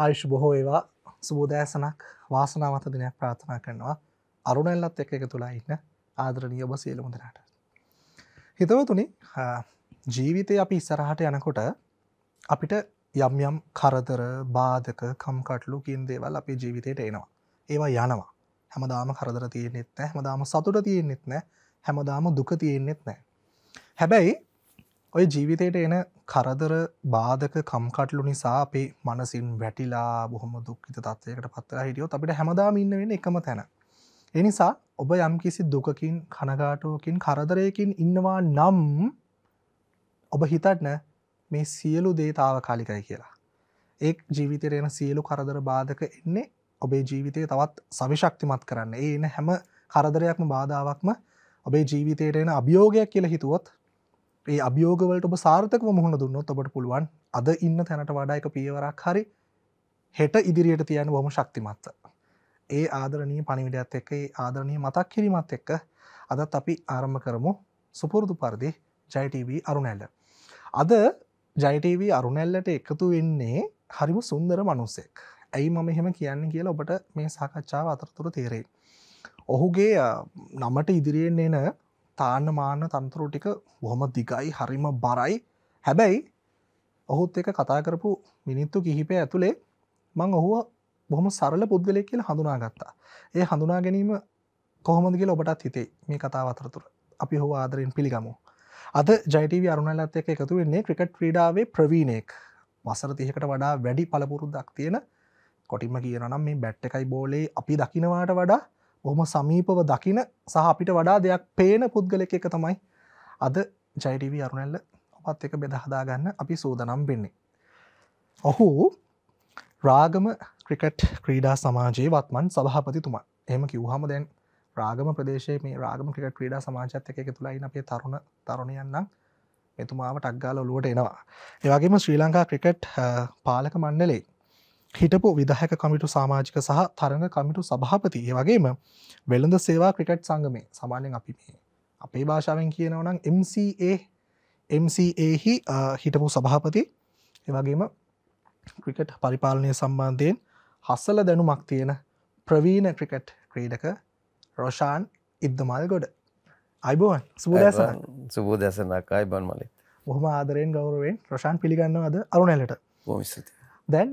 ආයුෂ් බොහෝ ඒවා සුබෝදෑසනක් වාසනාවත දිනයක් ප්‍රාථනා කරනවා අරුණැල්ලත් එක එක තුලා ඉන්න ආදරණීය ඔබ සියලුම දෙනාට. හිතවතුනි ජීවිතය අපි ඉස්සරහට යනකොට අපිට යම් යම් කරදර බාධක කම්කටලු කින් දේවල් අපේ ජීවිතයට එනවා. ඒවා යනවා. හැමදාම කරදර තියෙන්නෙත් නෑ හැමදාම සතුට තියෙන්නෙත් නෑ හැමදාම දුක තියෙන්නෙත් නෑ. හැබැයි ඔය ජීවිතයට එන කරදර බාධක කම්කටලු නිසා අපේ මනසින් වැටිලා බොහොම දුක්කිත තත්වයකට පත්තලා හිටියෝ අපිට හැමදාම ඉන්න වෙන එකම තැන. එනිසා ඔබ යම්කිසි දුකකින් කනගාටුවකින් කරදරයකින් ඉන්නවා නම් ඔබ හිතටන මේ සියලු දේතාව කාලිකයි කියලා. එක් ජීවිතරයන සියලු කරදර බාධක එන්නේ ඔබේ ජීවිතය තවත් සවිශක්තිමත් කරන්න ඒ එන හැම කරදරයක්ම බාධාවක්ම ඔබේ ජීවිතයට එන අභියෝගයක් කියල හිතුවොත් ඒ අභියෝගවලට ඔබ සාර්ථකව මුහුණ දුන්නොත් ඔබට පුළුවන් අද ඉන්න තැනට වඩා එක පියවරක් හරි හෙට ඉදිරියට තියන්න බොම ශක්තිමත්ත. ඒ ආදරණී පණිවිඩත් එක්ක ආදරණී මතක් කිරීමත් එක්ක අදත් අපි ආරම්ම කරමු සුපුරුදු පරිදි ජයිටව අරුණැල්ල. අද ජයිටව අරුණැල්ලට එකතු වෙන්නේ හරිම සුන්දර මනුස්සෙක්. ඇයි මම එහෙම කියන්නේ කියලා ඔබට මේ සාකච්ඡාව අතරතුර තේරේ. ඔහුගේ නමට ඉදිරියෙන් එන තාන්න මාන්න තන්තුරු ටික බොහොම දිගයි හරිම බරයි හැබැයි ඔහුත් එක කතා කරපු මිනිත්තු කිහිපය ඇතුළේ මං ඔහුව බොහොම සරල පුද්ගලය කියලා හඳුනා ගත්තා ඒ හඳුනා ගැනීම කොහොමද කියලා ඔබටත් හිතේ මේ කතාව අතරතුර අපි හෝ ආදරෙන් පිළිගමු අද ජයිටව අරුණලත් එක එකතු වෙන්නේ ක්‍රිකට් ක්‍රීඩාවේ ප්‍රවීණයෙක් වසර තියකට වඩා වැඩි පළපුරුද්දක් තියෙන කොටිම කියනම් මේ බැට් එකයි බෝලේ අපි දකිනවාට වඩා බොහොම සමීපව දකින සහ අපිට වඩා දෙයක් පේන පුද්ගලෙක එක තමයි අද ජයිටව අරුණැල්ල ඔපත් එක බෙදහදාගන්න අපි සූදනම් වෙන්නේ. ඔහු රාගම ක්‍රිකට් ක්‍රීඩා සමාජයේ වත්මන් සභහපතිතුමා එහම කිව්හම දැන් රාගම ප්‍රදේශයේ මේ රාගම ක්‍රිකට ක්‍රීඩා සමාජත් එක තුළයින අපේ තරුණ තරුණයන්නම් එතුමාව ටක්ගාල ඔලුවට එනවා. ඒවගේම ශ්‍රී ලංකා ක්‍රිකට් පාලක මණ්ඩලේ හිටපු විදහක කමිටු සාමාජික සහ තරඟ කමිටු සභාපති වගේම වෙළඳ සේවා ක්‍රිකට් සංගමය සමානයෙන් අපි මේ අපේ භාෂාවෙන් කියනවනම් MCAMCAහි හිටපු සභාපති එවගේම ක්‍රිකට් පරිපාලනය සම්බන්ධයෙන් හස්සල දැනුමක් තියෙන ප්‍රවීණ ක්‍රිකට් ක්‍රීඩක රොෂාන් ඉද්දමල් ගොඩ අයිබෝන් සුබදස සුබෝදසනකායි බන් මලින් බොහම ආදරයෙන් ගෞරුවෙන් රොෂාන් පිළිගන්නවද අරුණැලට බොමිස්ති දැන්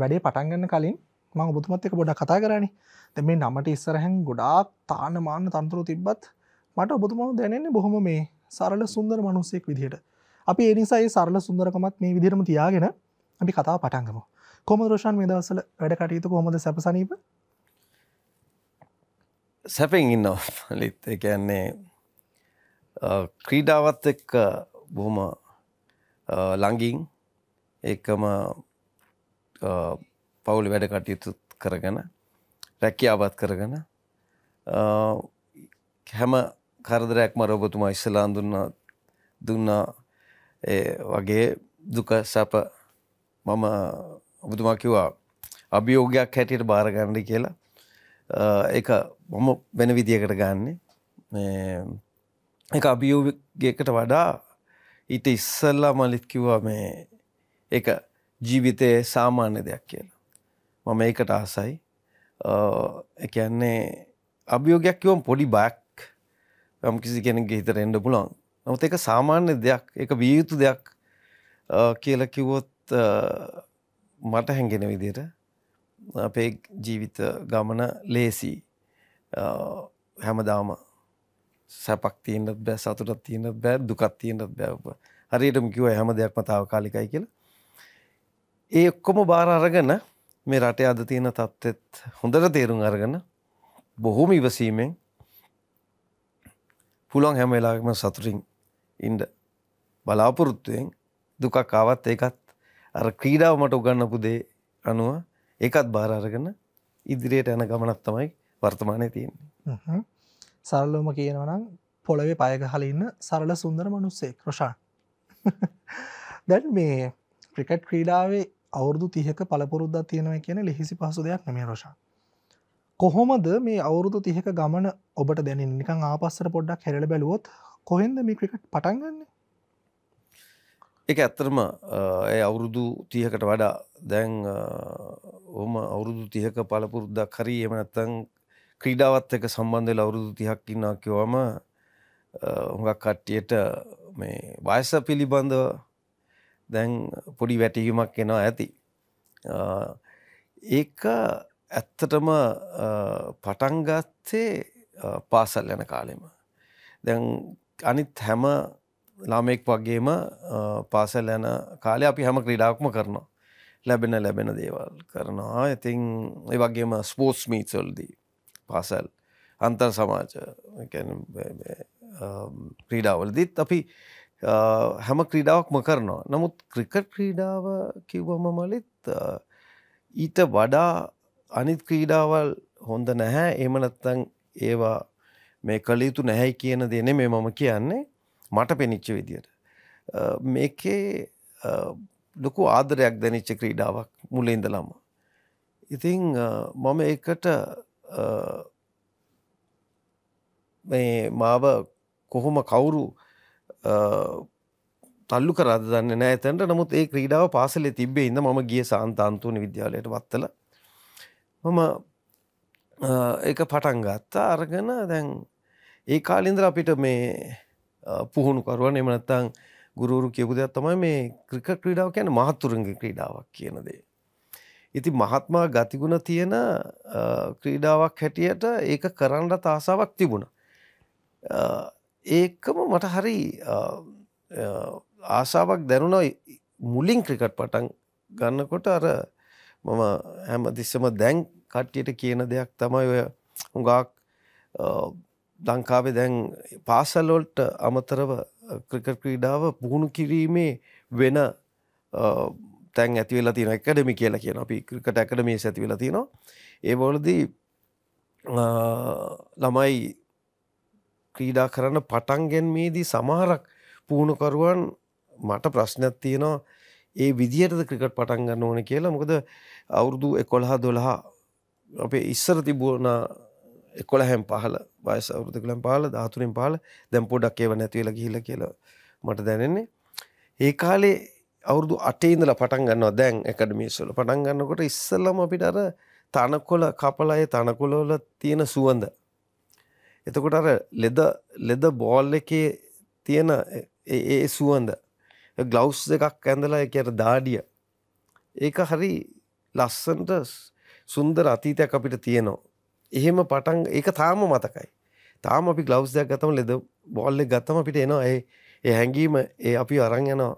වැඩේ පටන්ගන්න කලින් මං ඔබතුමත් එක ගොඩ කතා කරන්නේ දෙ මේ නමට ඉස්සරහැන් ගොඩාක් තානමාන තන්තුරු තිබ්බත් මට ඔබතුමම දැනෙන්නේ බොහොම මේ සරල සුන්දර මනුස්සෙක් විදිහට අපි එනිසායි සරල සුන්දරකමත් මේ විදිරම තියාගෙන අපි කතා පටන්ගම කොම රෝෂන් මේ දවසල වැඩ කටයුතු කොහොමද සැපසනීප සැපෙන් ඉන්න ලිත් එකන්නේ ක්‍රීඩාවත් එක්ක බොහොම ලඟින් ඒකම පවුලි වැඩ කටයුතු කරගන රැකියාවත් කරගන හැම කරදරයක්ම රෝබතුමා ඉස්සලා දුන්න දුන්නා වගේ දුක සැප මම ඔබතුමා කිව්වා අභියෝගයක් හැටියට බාරගණ්ඩි කියලා එක මම වෙන විදියකට ගන්නේ එක අභියෝගකට වඩා ඊට ඉස්සල්ලා මලිත් කිව්වා මේ එක ජීවිතයේ සාමාන්‍ය දෙයක් කියලා. මම ඒකට ආසයි. එකන්නේ අභියෝගයක් කිවම් පොඩි බයක් යම් කිසි කෙනෙක්ගේ හිතට එන්න පුළුවන්. නමුත් ඒක සාමාන්‍ය දෙයක් ඒක විය යුතු දෙයක් කියලා කිව්වොත් මට හැඟෙන විදිහට අපේ ජීවිත ගමන ලේසි හැමදාම සැපක් තියෙන්නත් බෑ සතුටක් තියෙන්නත් බෑ දුකක් තියෙන්නත් බෑ හරියටම කිව්වා හැම දෙයක්ම తాවකාලිකයි කියලා ඒ ඔක්කොම බාර අරගන මේ රටේ අද තියෙන තත්ත්වෙත් හොඳට තේරුම් අරගන බොහොම ඉවසීමෙන් පුළුවන් හැම වෙලාවෙම සතුටින් ඉන්ඩ බලාපොරොත්තුවෙන් දුකක් ආවත් ඒකත් අර ක්‍රීඩාව මට උගන්නපු දේ අනුව ඒකත් බාර අරගන ඉදිරියට යන ගමනක් තමයි වර්තමානය තියෙන්නේ සරලෝම කියනවනම් පොළවේ පයගහලඉන්න සරල සුන්දර මනුස්සේ ක්‍රෂාන් දැන් මේ ක්‍රිකට් ක්‍රීඩාවේ අවුරදු තියක පළපුරුද්ද තියෙනව කියන ලෙහිසි පහසු දෙයක් නමේ රෝෂා කොහොමද මේ අවුරුදු තියක ගමන ඔබට දැන නිකං ආපස්සර පොඩ්ඩක් හැරල බැලුවොත් කොහෙන්ද මේ ක්‍රිකට් පටන්ගන්න එක ඇත්තරම ඒ අවුරුදු තියකට වඩා දැන් ඕම අවුරුදු තියක පළපුරුද්දක් හරි එම නැත්තං ක්‍රීඩාවත් එක සම්බන්ධල අවුරුදු තිහක් ඉන්නා කිවම හොඟක් කට්ටියට මේ වයස පිළිබඳව දැන් පොඩි වැටීමක් එනවා ඇති ඒක ඇත්තටම පටන්ගත්තේ පාසල් යන කාලෙම දැන් අනිත් හැම ලාමෙක් වගේම පාසල් යන කාලේ අපි හැම ක්‍රීඩාක්ම කරනවා ලැබෙන ලැබෙන දේවල් කරනවා ඉතින් ඒ වගේම ස්පෝට්ස් මීත්සල්දී පාසල් අන්තර් සමාජ ක්‍රීඩාවලදීත් අපි හැම ක්‍රීඩාවක්ම කරනවා. නමුත් ක්‍රිකට් ක්‍රීඩාව කිව්වම මලිත් ඊට වඩා අනිත් ක්‍රීඩාවල් හොඳ නැහැ එම නැත්තං ඒවා මේ කළ යුතු නැහැයි කියන දෙන මේ මම කියන්නේ මට පෙනිච්ච විදියට. මේකේ ලොකු ආදරයක් දැනිච්ච ක්‍රීඩාවක් මුලඉඳලම. ඉතිං මම එකට මාව කොහොම කවුරු තල්ලු කරද දන්න නෑ තැන්ට නමුත් ඒ ක්‍රීඩාව පාසලේ තිබේ ඉන්න ම ගිය සාන්තාන්තුවන විද්‍යාලයට වත්තල මම ඒ පටන් ගත්තා අරගෙන දැන් ඒ කාලින්දර අපිට මේ පුහුණුකරුවන් එමනත්තං ගුරුරු කියපු දෙයක් තමයි මේ ක්‍රිකට ක්‍රීඩාව කියන මහත්තුරගේ ක්‍රීඩාවක් කියනදේ. ඉති මහත්මා ගතිගුණ තියෙන ක්‍රීඩාවක් හැටියට ඒක කරන්නට තාසාවක් තිබුණ. ඒකම මට හරි ආසාාවක් දැනුණ මුලින් ක්‍රිකට් පටන් ගන්නකොට අර මම හැම තිස්සම දැන් කට්ටියට කියන දෙයක් තමයි ඔය හුඟක් ලංකාවේ දැන් පාසල්ලොල්ට අමතරව ක්‍රිකට් ක්‍රීඩාව පුහුණු කිරීමේ වෙන තැන් ඇතිවෙලා තියෙන එකඩමි කියලා කියන අපි ක්‍රිකට ඇකඩමේ ඇතිවෙලා තියෙනවා ඒ බොලදී ළමයි ක්‍රීඩා කරන්න පටන්ගැන්මේදී සමහරක් පුහුණුකරුවන් මට ප්‍රශ්නයක් තියෙනවා ඒ විදිහටද ක්‍රිකට් පටන් ගන්න ඕන කියලා මොකද අවුරුදු එකොළහා දොළහා අපේ ඉස්සර තිබුණ එකොළ හැම් පහල වයස අවුරුදුකළම් පාල ධාතුරින් පාල දැම් පොඩක් ඒව නැතිවල ගිහිල කියලා මට දැනෙන්නේ ඒ කාලේ අවුරදු අටේඉදල පටන් ගන්නවා දැන් එකඩමිස්වල පටන් ගන්නකොට ඉස්සල්ලම අපිට අර තනකොල කපලය තනකොලවල තියෙන සුවඳ එතකොට අර ලෙද ලෙද බෝල් එකේ තියෙන ඒ සුවඳ ග්ලවස් දෙකක් ඇඳලා එකට දාඩිය ඒක හරි ලස්සන්ට සුන්දර අතීතයක් අපිට තියෙනවා එහෙම පටන් ඒක තාම මතකයි තාම අපි ග්ලවස් දෙයක් ගතම ලෙද බෝල් එක ගත්තම අපිට එනවා ඒ ඒ හැඟීම ඒ අපි අරන් යනවා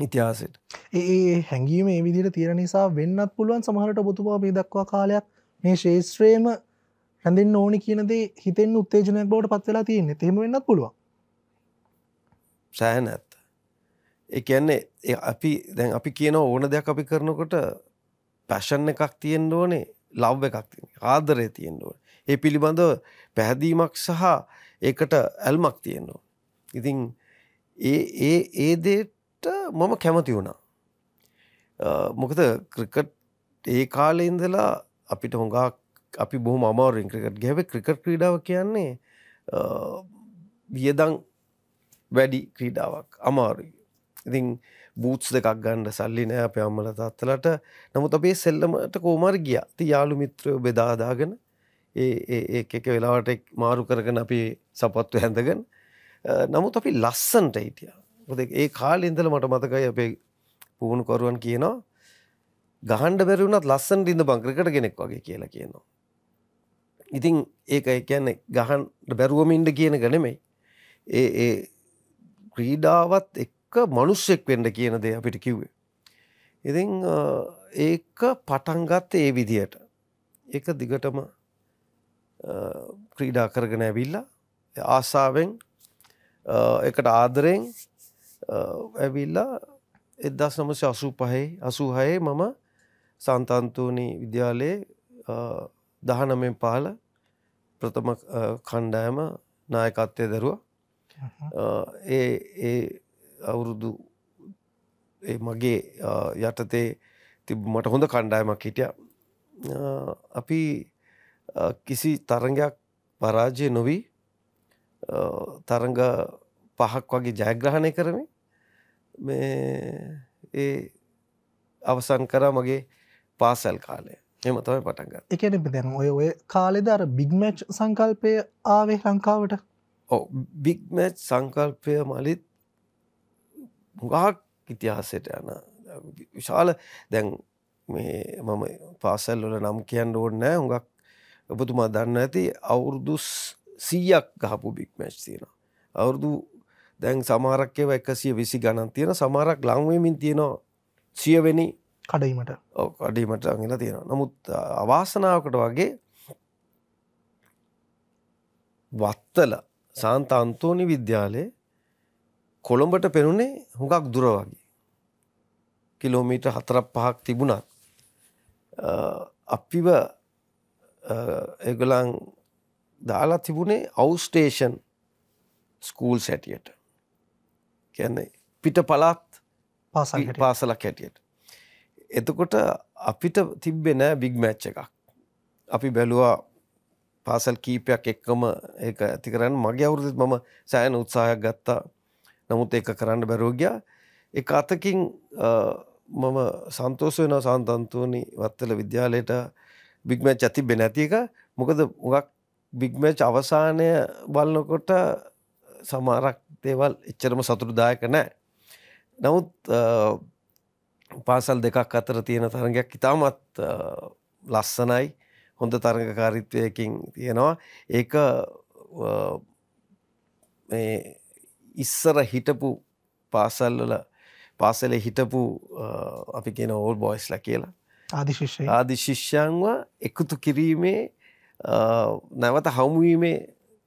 ඉතිහාසයට ඒ හැඟීම ඒ විදිහට තියෙන නිසා වෙන්නත් පුළුවන් සමහරට බොතුපා මේ දක්වා කාලයක් මේ ශේෂත්‍රයේම හැඳෙන් ඕනි කියනදේ හිතෙන් උත්තේජනයක් බවට පත්වෙලා තියන්නේ තෙම වෙන්නත් පුළුවන් සෑහන ඇත්ත ඒ කියන්නේ අපි දැන් අපි කියන ඕන දෙයක් අපි කරනකොට පැෂන් එකක් තියෙන්න්න ඕනේ ලව් එකක් ආදරය තියෙන්න්න ඕන ඒ පිළිබඳ පැහැදීමක් සහ ඒකට ඇල්මක් තියෙන්නවා ඉතින් ඒ ඒ ඒ දේට මම කැමති වුණා මොකද ක්‍රිකට් ඒ කාලෙඉඳලා අපිට හොඟක් අපි බොහොම අමාරුවෙන් ක්‍රිකට් ගැව ක්‍රිකට් ක්‍රීඩාව කියන්නේ වියදං වැඩි ක්‍රීඩාවක් අමාරුයි ඉතින් බූත්ස් දෙකක් ගණ්ඩ සල්ලි නෑ අප අම්මල තත්තලට නමුත් අපේ සෙල්ලමට කෝමර ගිය ති යාලු මිත්‍රය බෙදාදාගෙන ඒ එක වෙලාවට මාරු කරගන අපි සපත්ව හැඳගෙන නමුත් අපි ලස්සන්ට හිටිය ඒ කාල ඉඳල මට මතකයි අපේ පුහුණු කොරුවන් කියනවා ගහන්ඩ බැරවුණත් ලස්සන් ඉඳ බංක්‍රකට කෙනෙක් වගේ කියලා කියනවා ඉතින් ඒක කියන්නේ ගහන්ට බැරුවමින්ට කියන ගනෙමෙයි ඒ ක්‍රීඩාවත් එක්ක මනුස්සෙක් වෙන්ඩ කියන දේ අපිට කිව්වේ. ඉතින් ඒක පටන්ගත්ත ඒ විදියට එක දිගටම ක්‍රීඩා කරගෙන ඇවිල්ලා ආසාාවෙන් එකට ආදරෙන් ඇවිල්ලා එදදා සමසය අසු පහයි අසුහයේ මම සන්තන්තූනි විද්‍යාලයේ දහනමෙන් පහල ප්‍රථම කණ්ඩෑම නායකත්වය දරුවා ඒ ඒ අවුරුදු මගේ යටතේ තිබ මට හොඳ කණ්ඩායමක් හිටිය අපි කිසි තරගයක් පරාජය නොවී තරග පහක් වගේ ජයග්‍රහණය කරමි මේ ඒ අවසන් කරා මගේ පාසැල් කාලය එම තම පටන්ග එකන දැන් ඔය ඔය කාලෙදර බිග්මැච් සංකල්පය ආවේ ලංකාවට ඕ බිග්මැච් සංකල්පය මලිත් ගාක් ඉතිහාසයට යන විශාල දැන් මේ මම පාසල් වල නම් කියන්න ඕන්න නෑ හුඟක් ඔබතුමා දන්න ඇති අවුරුදු සීයක් ගහපු බික්මැච් තියෙන අවුරුදු දැන් සමාරක්්‍යව එකසිය විසි ගණන් තියෙන සමාරක් ලංවමින් තියෙනවා සියවෙනි කඩීමට කඩීමට ගෙන තියෙන නමුත් අවාසනාවකට වගේ වත්තල සාන්ත අන්තෝනි විද්‍යාලයේ කොළඹට පෙනුනේ හුඟක් දුර වගේ කිලෝමීට හතරක් පහක් තිබුණත් අපිව එගලන් දාලා තිබුණේ අවස්ටේෂන් ස්කූල් සැටියට කැන්නේ පිට පලාත් පාසල් පාසලක් හැටියට එතකොට අපිට තිබ්බේ නෑ බිග් මැච් එකක්. අපි බැලුවා පාසල් කීපයක් එක්කම ඒක ඇති කරන්න මගේ අවුරුද්දෙත් මම සෑහෙන උත්සාහයක් ගත්තා. නමුත් ඒක කරන්න බැරුව ගියා. ඒක අතකින් මම සන්තෝෂ වෙනවා සාන්තන්තුනි වත්තල විද්‍යාලයට බිග් මැච් ඇතිබ්බේ නැති එක. මොකද මුගක් බිග් මැච් අවසානය බලනකොට සමහරක් දේවල් එච්චරම සතුටුදායක නැහැ. නමුත් පාසල් දෙකක් අතර තියෙන තරගයක් ඉතාමත් ලස්සනයි හොඳ තරගකාරිත්වයකින් තියෙනවා ඒක ඉස්සර හිටපු පාසල්වල පාසලේ හිටපු අපි කියෙන ඕල් බොයිස්ල කියලා ආදි ශිෂ්‍යන්ව එකතු කිරීමේ නැවත හමුවීමේ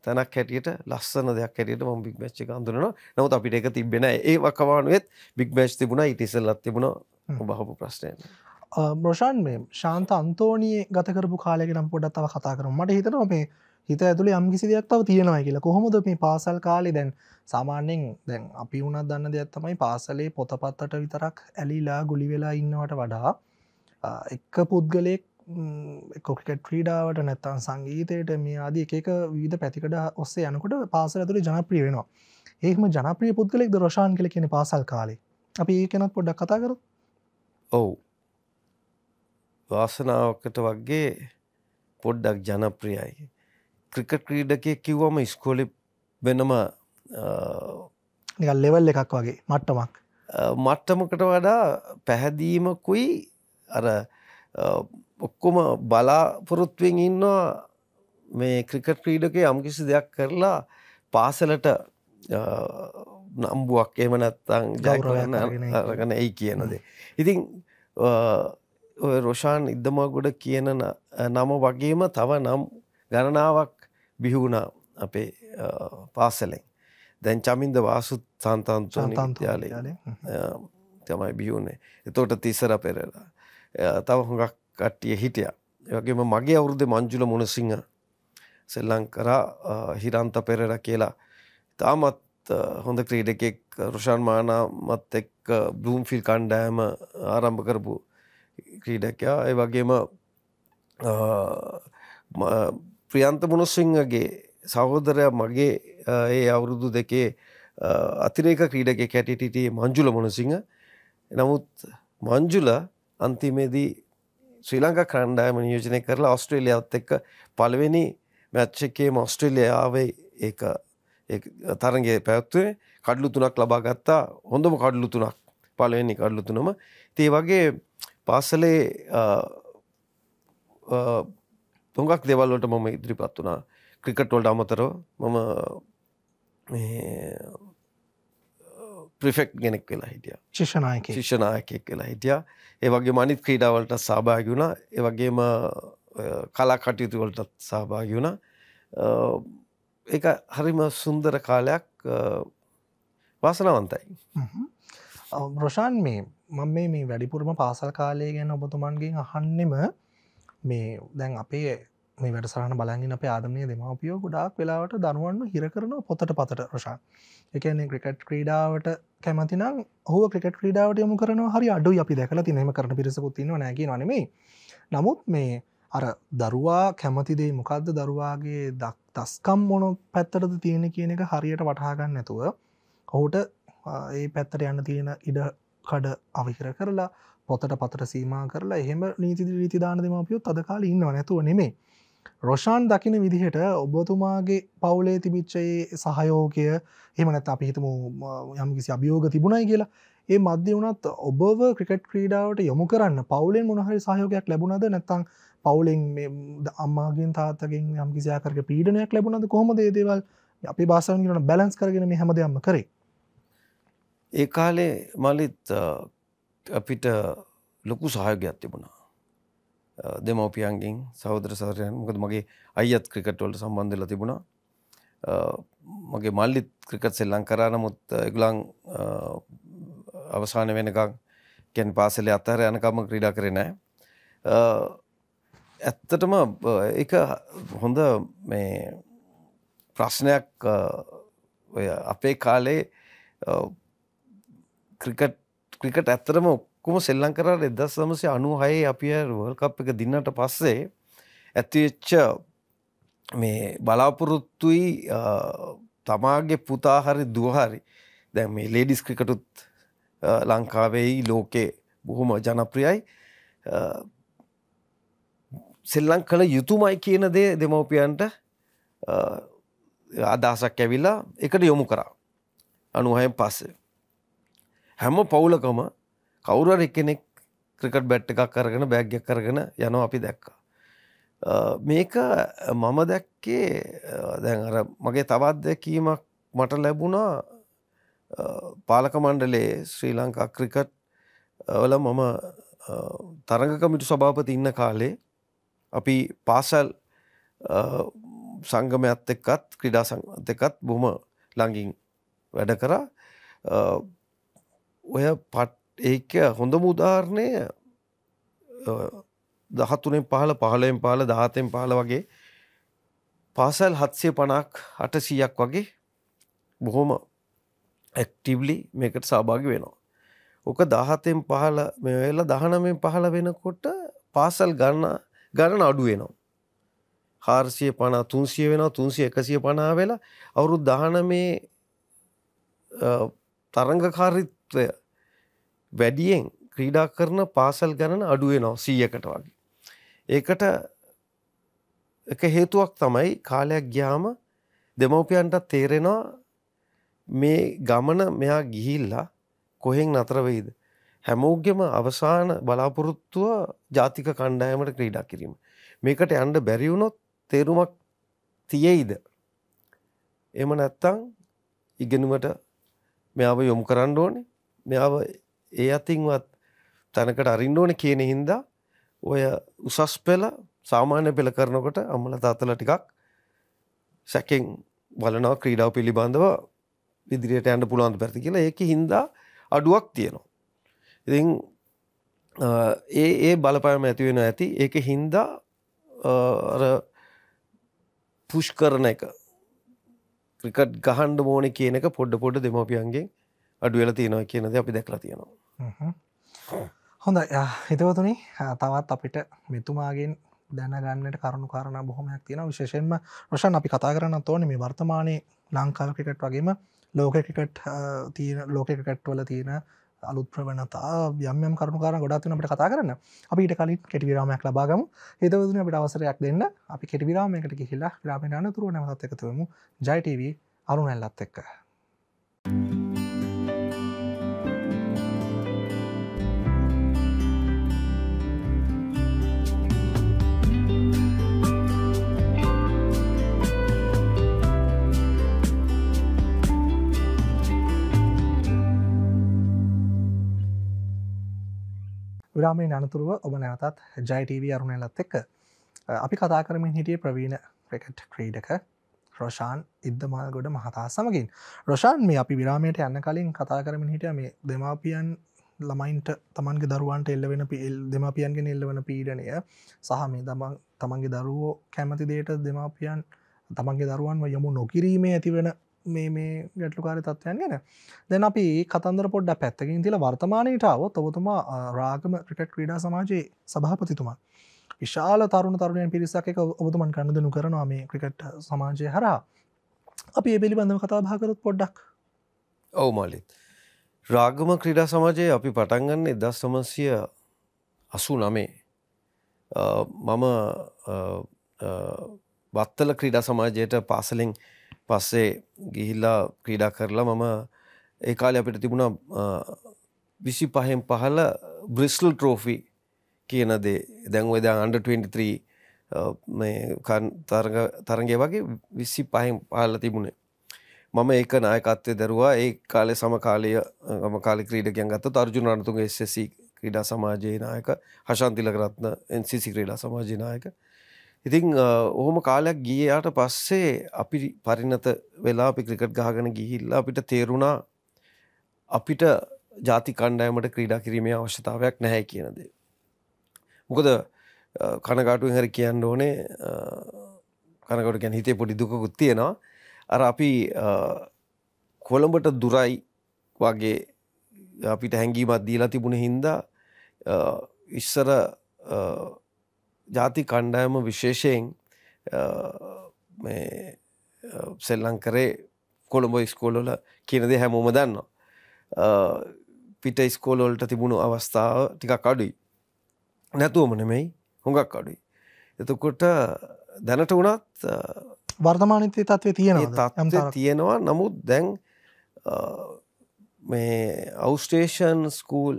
තැනක් හැටියට ලස්සන දෙයක් හැටියට ම බික් මච්ච අඳුරන නමුත් අපිට එක තිබෙන ඒ වකවානුවත් බික් මැච් තිබුණ ඉටිසල්ලත් තිබුණා ඔබහපු ප්‍රශ්නයට. රෝෂන් මේ ශාන්ත අන්තෝනයේ ගතකරපු කාලයගෙනම් පොඩත් තව කතා කරම මට හිතනවා මේ හිත ඇතුළේ යම්කිසි දෙයක් තව තියෙනවා කියලා කොහොමද මේ පාසල් කාලේ දැන් සාමාන්‍යයෙන් දැන් අපි වුණත් දන්න දෙයක් තමයි පාසලේ පොතපත්තට විතරක් ඇලිලා ගුලි වෙලා ඉන්නවට වඩා එක්ක පුද්ගලයෙක් කොකට ක්‍රීඩාවට නැත්තන් සංගීතයට මේ ආදී එක විධ පැතිකට ඔස්සේ යනකොට පාසල ඇතුළේ ජනප්‍රිය වෙනවා ඒම ජනප්‍රිය පුද්ගලෙක් ද රෝෂාන් කල කියෙන පාසල් කාලේ අපි ඒ කෙනත් පොඩක් කතා කරත් ඔවු වාසනාවකට වගේ පොඩ්ඩක් ජනප්‍රියයි. ක්‍රිකට ක්‍රීඩකය කිව්වම ඉස්කොලි වෙනම ලෙවල් එකක් වගේ මට්ටමක්. මට්ටමකට වඩා පැහැදීමකුයි අර ඔක්කොම බලාපොරොත්වෙන් ඉන්නවා මේ ක්‍රිකට ක්‍රීඩකේ යම්කිසි දෙයක් කරලා පාසලට නම්බුවක් එම නැත්තං ජයකරන්න අරගන ඒ කියනද. ඉතින් ඔය රොෂාන් ඉද්දමගොඩ කියන නම වගේම තව නම් ගණනාවක් බිහිවුණා අපේ පාසලෙන් දැන් චමින්ද වාසුත් සන්තන්තන්තයාලේ තමයි බිහුණේ එතෝට තිසර පෙරලා තව හොඟක් කට්ටිය හිටිය වගේම මගේ අවුරුද මංජුල මොනසිංහ සෙල්ලං කරා හිරන්ත පෙරර කියලා තාමත් හොඳ ක්‍රීඩකෙක් රුෂන් මානාමත් එක් බ්ලූම් ෆිල් කණ්ඩෑම ආරම්භ කරපු ක්‍රීඩකයා ඒ වගේම ප්‍රියන්ත මුණුස්සිංහගේ සහෝදරය මගේ ඒ අවුරුදු දෙකේ අතිරේක ක්‍රීඩක කැටිටිටේ මංජුල මොනසිංහ නමුත් මංජුල අන්තිමේදී ශ්‍රී ලංකා කරණ්ඩායම නියෝජනය කරලා ඔස්ට්‍රේලියාවත් එක්ක පළවෙනි මැච්චකේ මස්ට්‍රේලියාවේ ඒ තරගේ පැත්වේ කඩලු තුනක් ලබා ගත්තා හොඳම කඩලු තුනක් පලවෙනි කඩලු තුනම තේ වගේ පාසලේ තුොගක් දෙවල්ලට මම ඉදිරිපත් වනා ක්‍රිකට්වල්ට අමතරව මම ප්‍රිෆෙක්් ගෙනෙක් වෙලා හිටිය ශිෂනායක ශිෂනායකෙක් වෙලා හිටිය ඒ වගේ මනිත් ක්‍රීඩාවලට සභාගුණා ඒවගේම කලා කටයුතුවලටත් සභාගුණා එක හරිම සුන්දර කාලයක් වාසනවන්තයි රොෂාන් මේ මම මේ මේ වැඩිපුරම පාසල් කාලය ගැන ඔබතුමන්ගේ අහන්නෙම මේ දැන් අපේ මේ වැඩසරහන බලගින් අප ආදමය දෙමපියෝ ගොඩක් වෙලාවට දනුවන්න හිර කරන පොතට පතට රෂා එකන ක්‍රිකට් ක්‍රීඩාවට කැමතිනම් හෝ ක්‍රිකට ක්‍රීඩාවට යමු කරන හරි අඩු අපි දැකල තිනම කරන පිරිසකුත්තින නැග නොනේ නමුත් මේ අර දරුවා කැමතිදේ මොකක්ද දරුවාගේ දස්කම් මොන පැත්තරද තියෙන කියන එක හරියට වටහාගන්න නැතුව ඔහුට ඒ පැත්තර යන්න තියෙන ඉඩ කඩ අවිකර කරලා පොතට පතර සීම කරලා එහෙම නීති රීති දාන දෙමපියොත් අද කාල ඉන්නව නැතුව නෙමේ රොෂාන් දකින විදිහට ඔබතුමාගේ පවුලේ තිබිච්චයේ සහයෝකය එමනත් අපි හිතම යමකිසි අභියෝග තිබුණයි කියලා ඒ මධ්‍ය වනත් ඔබව ක්‍රිකට් ක්‍රීඩාවට යොමු කරන්න පවුලෙන් මොනහරි සහයෝගයක් ලැබුණද නැත්තං පවුලෙන් අම්මාගෙන් තාතකින් යම් කිසියාකරක පීඩනයක් ලැබුණද කොහොමද දේවල් අපි බාසාවන් කරන බැලන්ස් කරගෙන මේ හැමදයම කරේ ඒ කාලේ මලිත් අපිට ලොකු සහයගයක් තිබුණා දෙමවපියන්ගෙන් සෞදර සරයන් මොකද මගේ අයත් ක්‍රිකට්වලට සම්බන්ධල තිබුණා මගේ මල්ලිත් ක්‍රිකට් සෙල්ලං කරා නමුත් එගුලන් අවසාන වෙනකක් කැන් පාසලේ අතර යනකම ක්‍රීඩා කරනෑ ඇත්තටම එක හොඳ මේ ප්‍රශ්නයක් ඔය අපේ කාලේ ක්‍රිකට් ක්‍රිකට් ඇත්තරම ඔක්කොම සෙල්ලං කරට එදස් සමසය අනු හයේ අපිය වල් කප් එක දින්නට පස්සේ ඇතිවෙච්ච මේ බලාපොරොත්තුයි තමාගේ පුතාහරි දුවහරි දැ මේ ලේඩිස් ක්‍රිකටුත් ලංකාවෙයි ලෝකේ බොහොම ජනප්‍රියයි සෙල්ලං කළ යුතුමයි කියන දේ දෙමවපියන්ට අදහසක් ඇවිල්ලා එකට යොමු කරා අනුහයෙන් පස්සේ. හැම පවුලකම කවුරර එකෙනෙක් ක්‍රිකට් බැට් එකක් කරගෙන බැග්ගයක් කරගෙන යනවා අපි දැක්කා. මේක මම දැක්කේ දැන් අර මගේ තවත් දැකීමක් මට ලැබුණා පාලක මණ්ඩලේ ශ්‍රී ලංකා ක්‍රිකට් වල මම තරඟ කමිටු සභාපති ඉන්න කාලේ අපි පාසල් සංගමයත් එක්කත් ක්‍රඩා දෙකත් බොහොම ලඟින් වැඩ කරා ඔය පට් ඒක හොඳම උදාරණය දහතුනෙන් පහල පහලෙන් පාල දහතෙන් පාල වගේ පාසල් හත්සේ පණක් අටසීයක් වගේ බොහොම ඇක්ටිව්ලි මේකට සභාගි වෙනවා. ඕක දහතෙන් පහල මෙවෙලා දහනමෙන් පහල වෙනකොට පාසල් ගන්න ගණන අඩුවෙනවා. හාර්සිය පනා තුන්සිය වෙන තුන්සිය එකසිය පනා වෙලා අවුරු දහන මේ තරංගකාරිත්වය වැඩියෙන් ක්‍රීඩා කරන පාසල් ගණන අඩුවෙනවා සීයකට වගේ. ඒකට එක හේතුවක් තමයි කාලයක් ග්‍යාම දෙමවපියන්ටත් තේරෙනවා මේ ගමන මෙයා ගිහිල්ලා කොහෙෙන් නතර වෙයිද හැමෝගෙම අවසාන බලාපොරොත්තුව ජාතික කණ්ඩායමට ක්‍රීඩා කිරීම. මේකට යන්ඩ බැරිවුණොත් තේරුමක් තියෙයිද. එම නැත්තං ඉගෙනුමට මොව යොමු කරන්න ඕනේ මොව ඒ අතින්වත් තැනකට අරින්න ඕන කියන හින්දා ඔය උසස් පෙළ සාමාන්‍ය පෙළ කරනකොට අම්මල තාතල ටිකක් සැකෙන් බලනවා ක්‍රීඩාව පිළිබඳව ඉදිරියට ඇන්ඩ පුළුවන්ද පැති කියලා ඒක හින්දා අඩුවක් තියෙනවා ඉතින් ඒ ඒ බලපෑම ඇතිවෙන ඇති ඒක හින්දා පුෂ් කරන එක ක්‍රිකට් ගහන්ඩ මෝන කියන එක පොඩ්ඩ පොඩ්ඩ දෙමපියන්ගේ අඩුවෙල තියෙනවා කියනද අපි දැක්ලා තියෙනවා හොඳ හිතවතුනි තවත් අපිට මෙතුමාගෙන් දැනගන්නට කරුණු කාරණ බොහොමයක් තියෙන විශේෂෙන්ම රෂන් අපි කතා කරන්න තෝන මේ වර්තමානය ලංකාව ක්‍රිකට් වගේම ලෝක ක්‍රිකට් තියෙන ලෝක ක්‍රිකට්වල තියෙන අලුත් ප්‍රවණතා යම් කරුණකාර ගොඩත්වනට කතා කරන්න අපිට කලින් කෙටිවිරාමයක් ලබාගම හෙදවදන අපට අවසරයක් දෙන්න අපි කෙටිවිරාමයකට කිහිල්ලා ්‍රාමිණ අනතුරුව නමතත් එකතුවමු ජයිටව අරුණැල්ලත් එක්ක විරාමය අනතුරුව ඔබ නැවතත් ජයිටව අරුණලත් එක්ක අපි කතා කරමින් හිටිය ප්‍රවීණ ප්‍රකට් ක්‍රීඩක රෝෂාන් ඉද්දමල් ගොඩ මහතා සමගින් රෝෂාන් මේ අපි විරාමයට යන්න කලින් කතා කරමින් හිටිය මේ දෙමාපියන් ළමයින්ට තමන්ගේ දරුවන්ට එල්ලවෙන පිල් දෙමාපියන්ගෙන එල්ලවන පීඩනය සහ මේ දම තමන්ගේ දරුවෝ කැමති දේට දෙමාපියන් තමන්ගේ දරුවන්ව යොමු නොකිරීමේ ඇතිවෙන මේ ගැටලුකාර තත්වයන් ගැන දැන් අපි කතන්දර පොඩ්ඩ පැත්තකින් තිල වර්තමානයටාව ඔබතුමා රාගම ක්‍රිකට් ක්‍රීඩා සමාජයේ සභහපතිතුමා විශාල තරුණ තරුණයන් පිරිසක් එක ඔබතුමන් කණදනු කරනවා මේ ක්‍රිකට් සමාජය හරා අපි එබෙලි බඳව කතා භාකරත් පොඩ්ඩක් ඔවු මලිත් රාගම ක්‍රීඩා සමාජයේ අපි පටන්ගන්න එදස් සමන්සිය අසු නමේ මම වත්තල ක්‍රීඩා සමාජයට පාසලෙන් පස්සේ ගිහිල්ලා ක්‍රීඩා කරලා මම ඒ කාලේ අපිට තිබුණා විසි පහෙන් පහල බ්‍රිස්ල් ට්‍රෝෆි කියන දේ දැන් ඔය දැන් අන්ඩ 23 තරගය වගේ විසි පහෙන් පහල තිබුණේ මම ඒක නායකත්වය දරවා ඒ කාලේ සම කාලය ම කාල ක්‍රීඩකයන් ගත්ත තර්ජුන අනතුන්ගේ එස්සසි ක්‍රීඩා සමාජයේ නායක හශන්තිලකරත්න එන්සිසි ක්‍රීඩා සමාජනායක ඉතිං ඔහොම කාලයක් ගියයාට පස්සේ අපි පරිනත වෙලා අපි ක්‍රිකට් ගහගෙන ගිහිල්ලා අපිට තේරුණා අපිට ජාති කණ්ඩායමට ක්‍රීඩා කිරීමේ අවශ්‍යතාවයක් නැහැ කියනද. මොකද කනකාටුවෙන් හරි කියන්න ඕනේ කනකට ගැන හිතේ පොඩි දුකකුත් තියෙනවා අර අපි කොළඹට දුරයි වගේ අපිට හැඟීමත් දීලා තිබුණ හින්දා ඉස්සර ජාති කණ්ඩායම විශේෂයෙන් සෙල්ලං කරේ කොළඹ ස්කෝලොල කියනදේ හැමෝම දන්නවා පිට ස්කෝලොල්ට තිබුණු අවස්ථාව ටිකක් අඩුයි නැතුවම නෙමෙයි හොඟක් අඩුයි එතකොට දැනට වුණත් වර්තමානතය තත්ව තියෙන තියෙනවා නමුත් දැන් මේ අවස්ටේෂන් ස්කූල්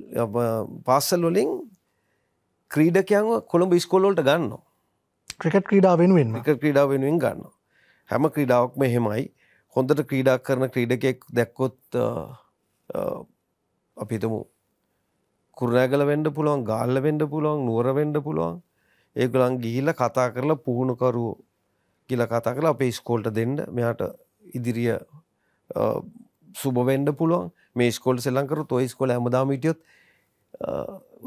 පාසල් වලින් ක්‍රීඩකයන්ව කොළඹ ස්කොල්ලොට ගන්න ක්‍රිකට් ක්‍රීඩා වෙනුවෙන් ක්‍රීඩා වෙනුවෙන් ගන්න හැම ක්‍රීඩාවක්ම එහෙමයි හොඳට ක්‍රීඩා කරන ක්‍රීඩකෙක් දැක්කොත් අපිතමු කුරුණෑගල වෙන්ඩ පුළුවන් ගාල්ල වෙන්ඩ පුළුවන් නුවර වෙන්ඩ පුළුවන් ඒගුලන් ගිහිල්ල කතා කරලා පුහුණුකරුවෝ කියල කතා කළ අපේ ස්කෝල්ට දෙන්න මෙයාට ඉදිරිය සුබවෙන්ඩ පුළුවන් මේ ස්කෝල් සෙල්ලංකර තොයි ස්කොල ඇමදාමිටියොත්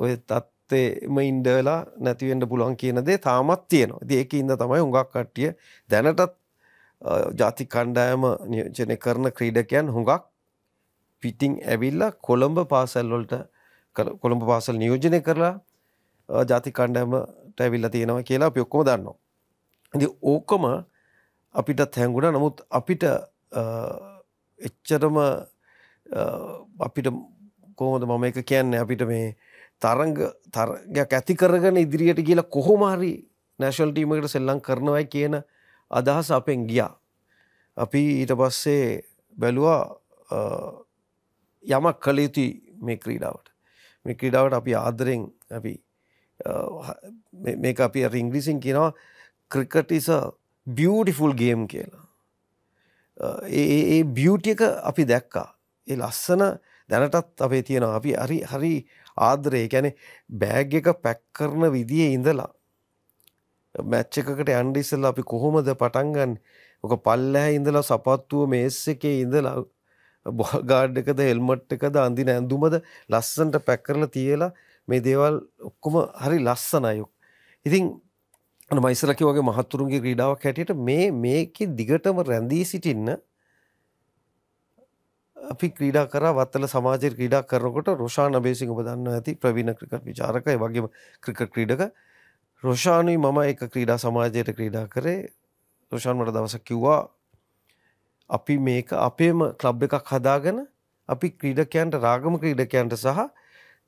ඔය තත් ඇත්තේම ඉන්ඩලා නැතිවෙන්ඩ පුළුවන් කියන දේ තාමත් තියෙනවා දෙක ඉන්න තමයි හුඟක් කට්ටිය දැනටත් ජාති කණ්ඩායම නියෝජනය කරන ක්‍රීඩකයන් හුඟක් පිටිං ඇවිල්ලා කොළඹ පාසල්වලට කොළඹ පාසල් නියෝජනය කරලා ජාති කණ්ඩෑමට ඇවිල්ලා තියෙනවා කියලා අපි ඔක්කොම දන්නවා. ඇති ඕකම අපිටත් හැඟුණ නමුත් අපිට එච්චරම අපිට කොහොමද මම එක කියන්නේ අපිට මේ තරග තරගයක් ඇති කරගෙන ඉදිරියට කියලා කොහොමහරි නැශල් ටීමකට සෙල්ලං කරනවයි කියන අදහස් අපෙන් ගියා. අපි ඊට පස්සේ බැලුවා යමක් කළ යුතුයි මේ ක්‍රීඩාවට මේ ක්‍රීඩාවට අපි ආදරෙන් අපි මේක අපි රිංගලිසින් කියනවා ක්‍රිකටිස බියටිෆුල් ගේම් කියලා ඒ බියටියක අපි දැක්කා ඒ ලස්සන දැනටත් අපේ තියෙනවා අපි හරි හරි ආදරේ ගැන බෑග් එක පැක් කරන විදිිය ඉඳලා මැච්ච එකකට අන්ඩ ඉස්සල්ලා අපි කොහොමද පටන්ගන්න ඕක පල්ලෑ ඉඳලා සපත්තුව මේස් එකේ ඉඳලා බොගාඩ් එකද හෙල්මට් එකද අඳින ඇඳුමද ලස්සන්ට පැක්කරල තියලා මේ දේවල් ඔක්කොම හරි ලස්සනයුක් ඉතින් අන මයිසලකි වගේ මහත්තුරුන්ගේ ක්‍රීඩාවක් හැටියට මේ මේක දිගටම රැඳී සිටින්න අපි ක්‍රීඩා කරා වත්තල සමාජයේ ක්‍රීඩා කරනකොට රොෂාන් අබේසිංහ ඔබ දන්නවා ඇති ප්‍රවීණ ක්‍රිකට් විචාරක ඒ වගේම ක්‍රිකට් ක්‍රීඩක රොෂානුයි මම එක ක්‍රීඩා සමාජයට ක්‍රීඩා කරේ රොෂාන් මට දවසක් කිව්වා අපි මේක අපේම ක්ලබ් එකක් හදාගෙන අපි ක්‍රීඩකයන්ට රාගම ක්‍රීඩකයන්ට සහ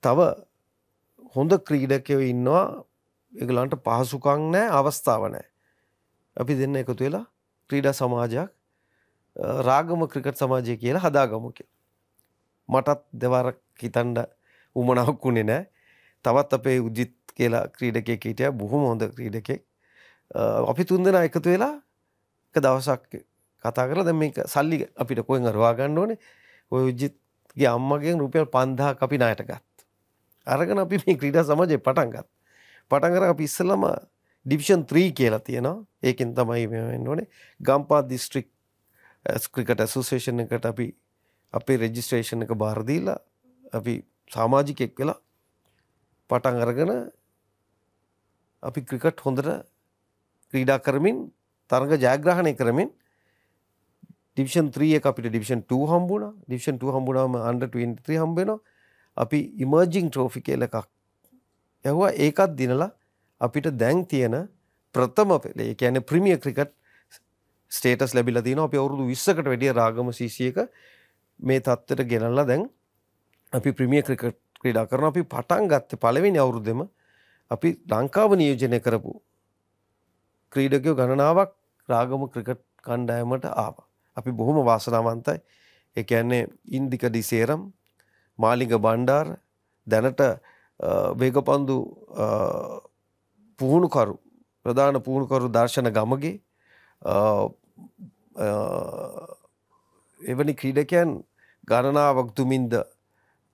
තව හොඳ ක්‍රීඩකයෝ ඉන්නවා ඒගොල්ලන්ට පහසුකම් නැහැ අවස්ථාවක් නැහැ අපි දෙන්න එකතු වෙලා ක්‍රීඩා සමාජයක් රාගම ක්‍රිකට් සමාජය කියලා හදාගමු කියලා. මටත් දෙවරක් හිතන්ඩ උමනාවක් වුණේ නෑ තවත් අපේ උජිත් කියලා ක්‍රීඩකෙක් හිටිය බොහොම හොඳ ක්‍රීඩකෙක් අපි තුන්දෙන එකතු වෙලා එක දවසක් කතා කර දැම සල්ලි අපිට කොයෙන් අරවා ගන්න ඕනේ ඔය උජිත්ගේ අම්මගෙන් රුපියල් පන්දා අපි නායට ගත් අරගෙන අපි මේ ක්‍රීඩා සමජය පටන්ගත් පටන්කර අපි ඉස්සලම ඩිවිෂන් 3 කියලා තියෙනවා ඒකෙන් තමයි වෙන්න ඕනේ ගම්පා දිස්ට්‍රික් ඇස්ක්‍රිකට ඇසෝසේෂන් එකට අපි අපේ රෙජිස්ට්‍රේෂන් එක බාරදීලා අපි සාමාජිකෙක් වෙලා පටන් අරගෙන අපි ක්‍රිකට් හොඳට ක්‍රීඩා කරමින් තරග ජයග්‍රහණය කරමින් ඩිවිෂන් 3 එක අපිට ඩිවිෂන් 2 හම්බුණා ඩිවිෂන් 2 හම්බුණාම අන්ඩර් 23 හම්බ වෙනවා අපි ඉමර්ජින් ට්‍රෝෆි කියලා එකක් යවුවා ඒකත් දිනලා අපිට දැන් තියෙන ප්‍රථම පෙළේ ඒ කියන්නේ ප්‍රීමියර් ක්‍රිකට් ස්ටේටස් ලැබිලා තියෙන අපි අවුරුදු 20කට වැඩිය රාගම සීසියක මේ தත්තට ගෙනල්ලා දැන් අපි ප්‍රීමියර් ක්‍රිකට් ක්‍රීඩා කරන අපි පටන් ගත්තේ පළවෙනි අවුරුද්දෙම අපි ලංකාව නියෝජනය කරපු ක්‍රීඩකයෝ ගණනාවක් රාගම ක්‍රිකට් කණ්ඩායමට ආවා. අපි බොහොම වාසනාවන්තයි. ඒ කියන්නේ ඉන්දික ඩිසේරම්, මාලිග බණ්ඩාර දැනට වේගපන්දු පුහුණුකරු ප්‍රධාන පුහුණුකරු දර්ශන ගමගේ එවැනි ක්‍රීඩකයන් ගණනාවක් තුමින්ද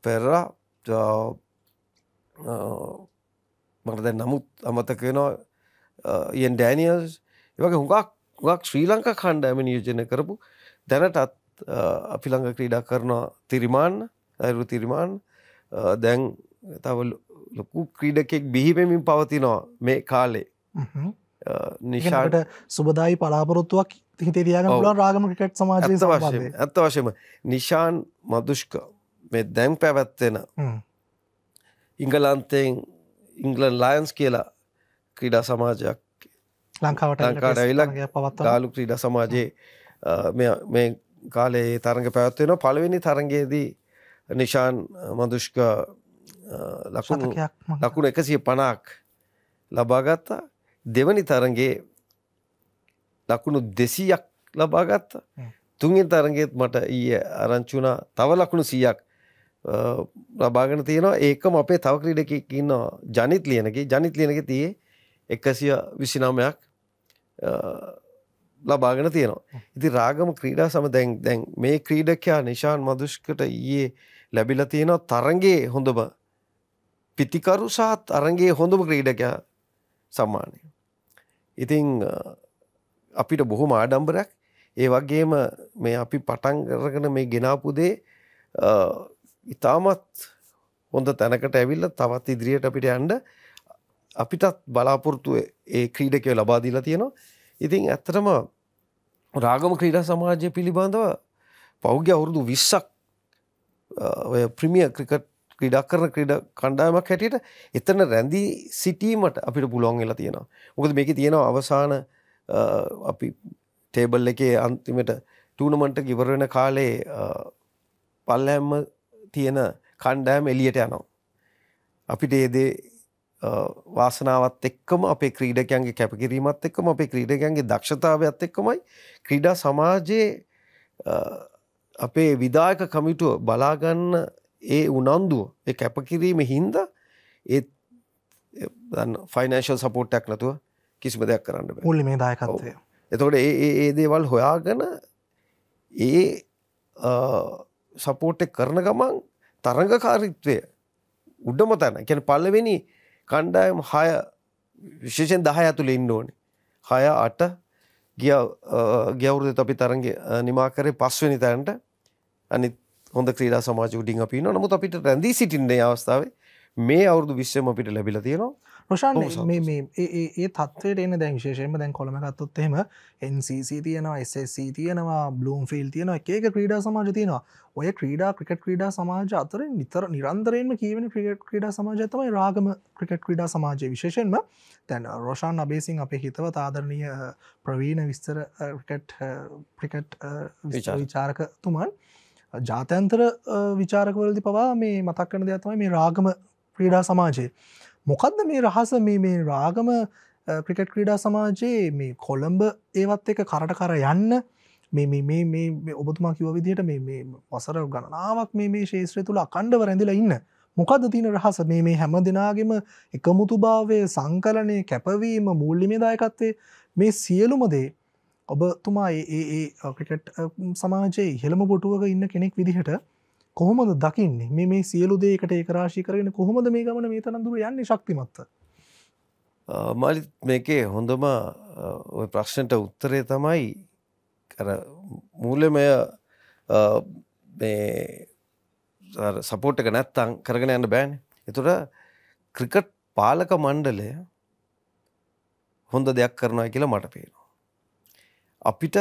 පෙර මරද නමුත් අමතකෙනවා යෙන් ඩෑනියස් වගේ හුඟක් ගක් ශ්‍රී ලංකා කණ්ඩෑම නියෝජනය කරපු දැනටත් අපි ළඟ ක්‍රීඩා කරනවා තිරිමාන්න ඇරු තිරිමාන් දැන් තව ලොකු ක්‍රීඩකෙක් බිහිපෙමින් පවතිනවා මේ කාලේ නිශාට සුබදායි පලාපොරොත්තුවක් හිතේ දයාග පුලන් රාගම ක්‍රිකට් සමාජ වශයෙන් ඇත්ත වශයම නිශාන් මදුෂ්ක මේ දැන් පැවැත්වෙන ඉංගලන්තයෙන් ඉංගලන් ලයන්ස් කියලා ක්‍රීඩා සමාජයක් ලංකාවට ලංකාට ඇවිලක් පවත් ගාලු ක්‍රීඩා සමාජයේ මේ කාලේ තරඟ පැවත්වෙන පළවෙනි තරගයේදී නිශාන් මදුෂ්ක ලකුණු ලකුණු එකසිය පණක් ලබාගත්තා දෙවනි තරගේ ලකුණු දෙසීයක් ලබා ගත්තා තුන්ෙන් තරගෙත් මට ඊය අරංචුනා තව ලකුණු සීයක් ලබාගෙන තියෙනවා ඒකම අපේ තව ක්‍රීඩක ඉන්නවා ජනිත් ලියනගේ ජනිත් ලියනක තියේ එකසිය විසිනාමයක් ලබාගෙන තියෙනවා ඉති රාගම ක්‍රීඩා සම දැන් දැන් මේ ක්‍රීඩකයා නිශාන් මදුෂ්කට ඊයේ ලැබිල තියෙනවා තරන්ගේ හොඳම පිතිකරු සහත් අරගේ හොඳම ක්‍රීඩකයා සම්මානය ඉතිං අපිට බොහොම ආඩම්බරක් ඒ වගේම මේ අපි පටන් කරගෙන මේ ගෙනාපුදේ ඉතාමත් හොඳ තැනකට ඇවිල්ල තවත් ඉදිරියට අපිට ඇන්ඩ අපිටත් බලාපොරතු ඒ ක්‍රීඩකව ලබාදීලා තියෙනවා ඉතින් ඇත්තටම රාගම ක්‍රීඩා සමාජය පිළිබඳව පෞග්‍ය අවුරුදු විස්සක් ප්‍රිමිය ක්‍රිකට් ක්‍රඩක් කරන ක්‍රඩ කණ්ඩායමක් හැටියට එතන රැඳී සිටීමට අපිට පුළුවන් වෙලා තියෙනවා මොකද මේක තියෙන අවසාන අපි ටේබල් එකේ අන්තිමට ටූනමන්ට ගිවරෙන කාලේ පල්ලෑම්ම තියෙන කණ්ඩෑම් එලියට යනවා අපිට ඒදේ වාසනාවත් එක්කම අපේ ක්‍රීඩකයන්ගේ කැපකිරීමත් එක්කම අපේ ක්‍රීඩකයන්ගේ දක්ෂතාවයක්ත් එක්කමයි ක්‍රීඩා සමාජයේ අපේ විදායක කමිටුව බලාගන්න ඒ උනන්දුව කැපකිරීම හින්ද ඒත් ෆයිනශල් සපෝට්ටක් නැතුව කිසිම දෙයක් කරන්න මුල්ලි මේ දායකත්වය එතකොට ඒ දේවල් හොයාගන ඒ සපෝට් කරන ගමන් තරඟකාරිත්වය උඩම තැන කැන පල්ලවෙනි කණ්ඩායම් හය විශේෂෙන් දහ ඇතුළ ඉන්න ඕනි හය අට ගිය ගැවුරුද අපි තරග නිමාකරේ පස්වනි තැන්ට අනිත් හොඳ ක්‍රීඩා සමාජ උඩින් අපි ඉන්නවා. නමුත් අපිට රැඳී සිටින්නේ අවස්ථාවේ මේ අවුරුදු 20ම අපිට ලැබිලා තියෙනවා. රොෂාන් මේ මේ ඒ ඒ තත්ත්වයට එන දැන් විශේෂයෙන්ම දැන් කොළඹ ගත්තොත් එහෙම NCC තියෙනවා SSC තියෙනවා බ්ලූම්ෆීල්ඩ් තියෙනවා එක එක ක්‍රීඩා සමාජ තියෙනවා. ඔය ක්‍රීඩා ක්‍රිකට් ක්‍රීඩා සමාජ අතර නිතර නිරන්තරයෙන්ම කියවෙන ක්‍රිකට් ක්‍රීඩා සමාජය තමයි රාගම ක්‍රිකට් ක්‍රීඩා සමාජයේ විශේෂයෙන්ම දැන් රොෂාන් අබේසිං අපේ හිතවත් ආදරණීය ප්‍රවීණ විස්තර ක්‍රිකට් ක්‍රිකට් විචාරකතුමන් ජාතයන්තර විචාරකවලදි පවා මේ මතක්කන දෙයක්තමයි මේ රාගම ක්‍රීඩා සමාජයේ. මොකක්ද මේ රහස මේ රාගම ක්‍රිකට් ක්‍රීඩා සමාජයේ මේ කොළඹ ඒවත් එක කරට කර යන්න මේ ඔබතුමා කිව විදිහට මේ වසර ගණනාවක් මේ ශේත්‍රය තුළ අකණ්ඩව රැඳලා ඉන්න මොකද තින රහස මේ මේ හැම දෙනාගෙම එකමුතු භාවය සංකලනය කැපවීම මුල්ලිමේදායකත්වේ මේ සියලුමදේ ඔබතුමා ඒ ක්‍රිකට් සමාජයේ හෙළම බොටුවක ඉන්න කෙනෙක් විදිහට කොහොමද දකින්නේ මේ මේ සියලු දේකට ඒකරාශි කරගෙන කොහොමද මේ ගමන මේ තනඳුර යන්නේ ශක්තිමත්ත මාලි මේකේ හොඳම ඔය ප්‍රශ්නට උත්තරය තමයි මූලමය සපෝට්ක නැත්තං කරගෙන යන්න බෑන් එතුට ක්‍රිකට් පාලක මණ්ඩලය හොඳ දෙයක් කරනවා කියලා මට පේනවා අපිට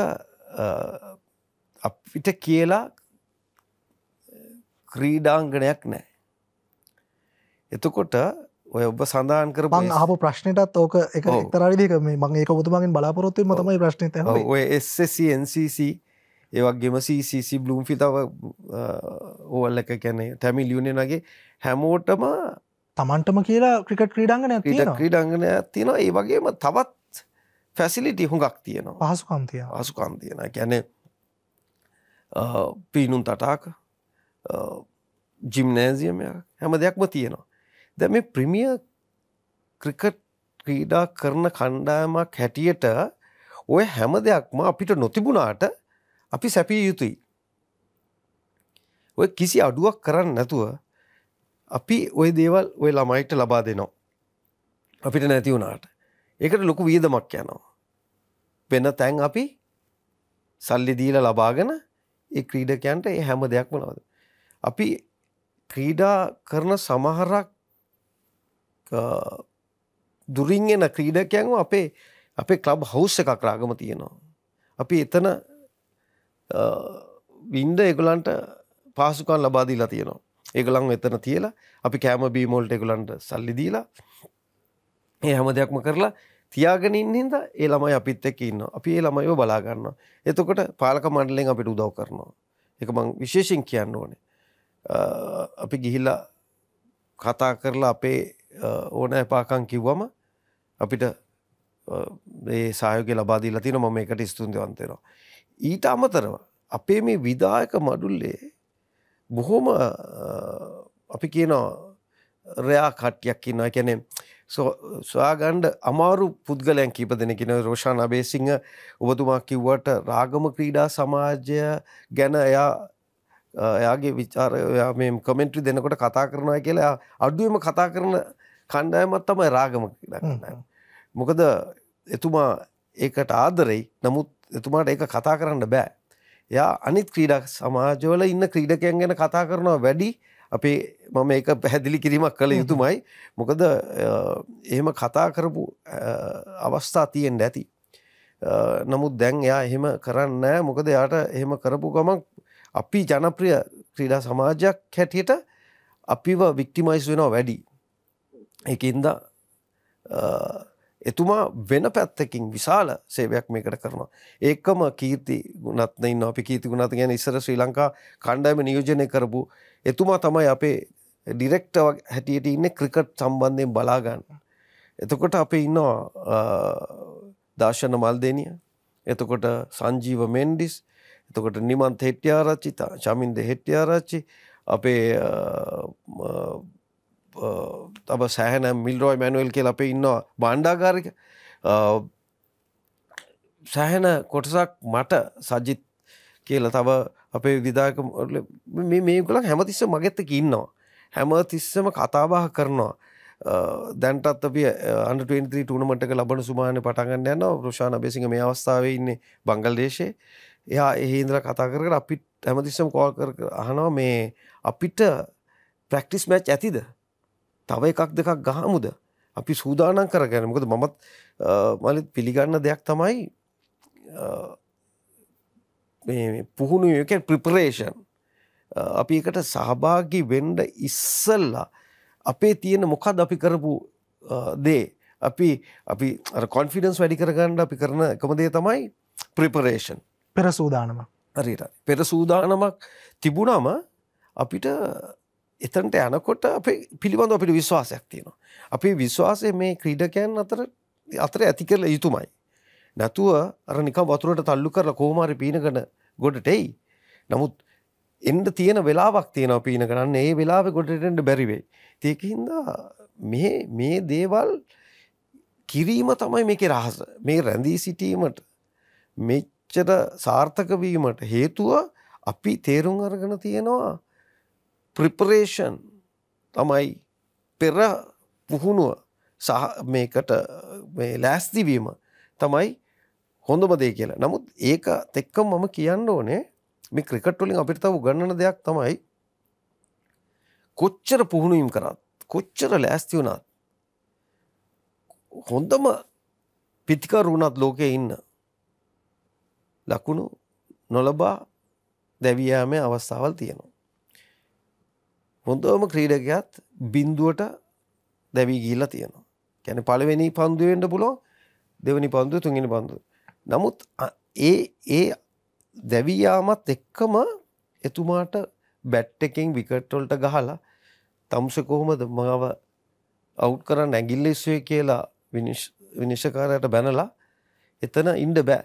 අපිට කියලා ක්‍රීඩාංගනයක් නෑ. එතකොට ඔය ඔබ සඳහන් කර බං ආපු ප්‍රශ්නයටත් ඕක එක තරවිදික මේ මගේ කොතුමගෙන් බලාපොරොත්තු මතමයි ප්‍රශ්නත ඔයSCNCC ඒවක්ගේම CCC බ්ලූම් ෆිතාව ඕවල්ල එක කැනෙ තැමි ලියුණනගේ හැමෝටම තමන්ටම කියලා ක්‍රිකට ක්‍රීඩංගන ට ක්‍රීඩංගන තියෙන ඒ වගේම තවත් ෆැසිලිටි හුඟක් තියෙනවා පහසුකම් තිය අසුකම් තියෙන ගැන පීනුම් තටාක ජිම්නෑසියමය හැම දෙයක්ම තියෙනවා දැ මේ ප්‍රමිය ක්‍රිකට් ක්‍රීඩා කරන කණ්ඩායමක් හැටියට ඔය හැම දෙයක්ම අපිට නොතිබුණාට අපි සැපිය යුතුයි ඔය කිසි අඩුවක් කරන්න නැතුව අපි ඔය දේවල් ඔය ළමයිට ලබා දෙනවා අපිට නැති වුණාට එකට ලොකු වියදමක් යනවා. වෙන තැන් අපි සල්ලි දීල ලබාගෙන ඒ ක්‍රීඩකයන්ට ඒ හැම දෙයක්ම නවද. අපි ක්‍රීඩා කරන සමහරක් දුරින් එන ක්‍රීඩකයන්ව අපේ අපේ කලබ් හවස් එකක් රාගම තියෙනවා. අපි එතන වින්ඩ එගුලන්ට පාසුකන් ලබාදීලා තියෙනවා. ඒගලන් එතන තියලා අපි කෑම බීමෝල්ට එගුලන්ට සල්ලි දීලා ඒ හැම දෙයක්ම කරලා තියාගෙන ඉන්න හින්දා ඒ ළමයි අපිත් එක්ක ඉන්නවා. අපි ඒ ළමයිව බලා ගන්නවා. එතකොට පාලක මණ්ඩලයෙන් අපිට උදව් කරනවා. ඒක මං විශේෂයෙන් කියන්න ඕනේ. අපි ගිහිල්ලා කතා කරලා අපේ ඕනෑ පාකම් කිව්වම අපිට ඒ සායෝගය ලබා දීලා තියෙනවා මම ඒකට ස්තුතිවන්ත වෙනවා. ඊට අමතරව අපේ මේ විදායක මඩුල්ලේ බොහොම අපි කියනවා රයා කට්ටියක් ඉන්නවා. ඒ කියන්නේ සොයාගණ්ඩ අමාරු පුද්ගලයන් කීප දෙනකින රෝෂාන් අබේසිංහ ඔබතුමා කිව්වට රාගම ක්‍රීඩා සමාජය ගැන එයා එයාගේ විචාර මේ කමෙන්ට්‍රි දෙනකොට කතා කරනවා කියලා අඩුවම කතා කරන කණ්ඩායමත් තමයි රාගම මොකද එතුමා ඒකට ආදරෙයි නමුත් එතුමාට ඒක කතා කරන්න බෑ එයා අනිත් ක්‍රීඩා සමාජවල ඉන්න ක්‍රීඩකයන් ගැන කතා කරනවා වැඩි අපි මම ඒක පැහැදිලි කිරීමක් කළ යුතුමයි මොකද එහෙම කතා කරපු අවස්ථා තියෙන් ඇති නමුත් දැන් එයා එහෙම කරන්න මොකද යාට එහෙම කරපු ගමක් අපි ජනප්‍රිය ක්‍රීඩා සමාජයක් හැටියට අපිව වික්ටිමයිස් වෙනවා වැඩි එකන්ද එතුමා වෙන පැත්තකින් විශාල සේවයක් මේකට කරනවා ඒකම කීති ගුණත්න ඉන්න අපි කීති ගුණත් ගැන ඉස්සර ශ්‍රී ලංකා කණ්ඩයම නියෝජනය කරපු එතුමා තමයි අපේ ඩිරෙක්ටව හැටියට ඉන්න ක්‍රිකට් සම්බන්ධයෙන් බලාගන්න. එතකොට අපේ ඉන්නවා දර්ශන මල්දනිය එතකොට සංජීව මෙන්ඩිස් එතකොට නිමන්ත හෙට්්‍යාරච්චි චමින්ද හෙට්්‍යාරච්චි අපේ තබ සෑහන මිල්රෝයි මැනුවල් කියල අපේ ඉන්නවා බණ්ඩාගාරික සැහැන කොටසක් මට සජිත් කියල තව අපේ විදාක මේගලක් හැමතිස්ස මගෙත්ත කින්නවා. හැම තිස්සම කතාබහ කරනවා. දැන්ටත් අප අන්ට ටනමට ලබන සුමාන පටගන්න යන්න ප්‍රෂාණ බෙසිංහ මේ අවස්ථාව ඉන්නේ බංගල් දේශය එයා එහින්දර කතා කර අපිත් හැමතිස්සම් කෝල් කර අහනවා මේ අපිට ප්‍රක්ටිස් මැච් ඇතිද තව එකක් දෙකක් ගහමුද අපි සූදානන් කරගැන මොකද මමත් මලත් පිළිගන්න දෙයක් තමයි පුහුණු එක ප්‍රිපරේෂන් අපි එකට සහභාගි වෙන්ඩ ඉස්සල්ලා අපේ තියෙන මොකද අපි කරපු දේ අපි අපි කොන්ෆිඩන්ස් වැඩි කරගන්න අපි කරන එකමදේ තමයි ප්‍රිපරේෂන් පෙර සූදානම හරිට පෙර සූදානමක් තිබුණාම අපිට එතන්ට යනකොට අප පිළිබඳ අපිට විශ්වාසයක් තියෙනවා. අපි විශ්වාසය මේ ක්‍රීඩකයන් අතර අතර ඇති කරල යුතුමයි. නැතුව අර නිකම් වතුරට තල්ලු කරලා කොහොමාරි පීනගෙන ගොඩට එයි. නමුත් එන්න තියෙන වෙලාවක් තියෙනවා පීන කරන්න ඒ වෙලාවෙ ගොඩටෙන්ට බැරිවෙයි. තියකහින්දා මේ මේ දේවල් කිරීම තමයි මේක රහස මේ රැඳී සිටීමට මෙච්චට සාර්ථකවීමට හේතුව අපි තේරුම් අරගෙන තියෙනවා ප්‍රිපරේෂන් තමයි පෙර පුහුණුව සහ මේකට ලෑස්තිවීම තමයි හොඳම දේ කියලා නමුත් ඒක තෙක්කම් මම කියන්න ඕනේ මේ ක්‍රිකට්ටොලින් අපිට තව ගන්නන දෙයක් තමයි කොච්චර පුහුණුවම් කරත් කොච්චර ලෑස්ති වුණත් හොඳම පිතිකර වුණත් ලෝකය ඉන්න ලකුණු නොලබා දැවියෑමේ අවස්ථාවල් තියෙනවා. හොඳම ක්‍රීඩකයත් බින්දුවට දැවී ගිල්ලා තියෙනවා. ගැන පළවෙනි පන්දුවෙන්ට පුලො දෙවනි පන්දුව තුන්ගෙන පන්දුව නමුත් ඒ ඒ දැවයාමත් එක්කම එතුමාට බැට් එකෙන් විකට්ටොල්ට ගහලා තම්ස කොහොමද මාව අවුට් කරන්න ඇගිල්ලෙස්වේ කියලා විනිශ්කාරයට බැනලා එතන ඉන්ඩ බෑ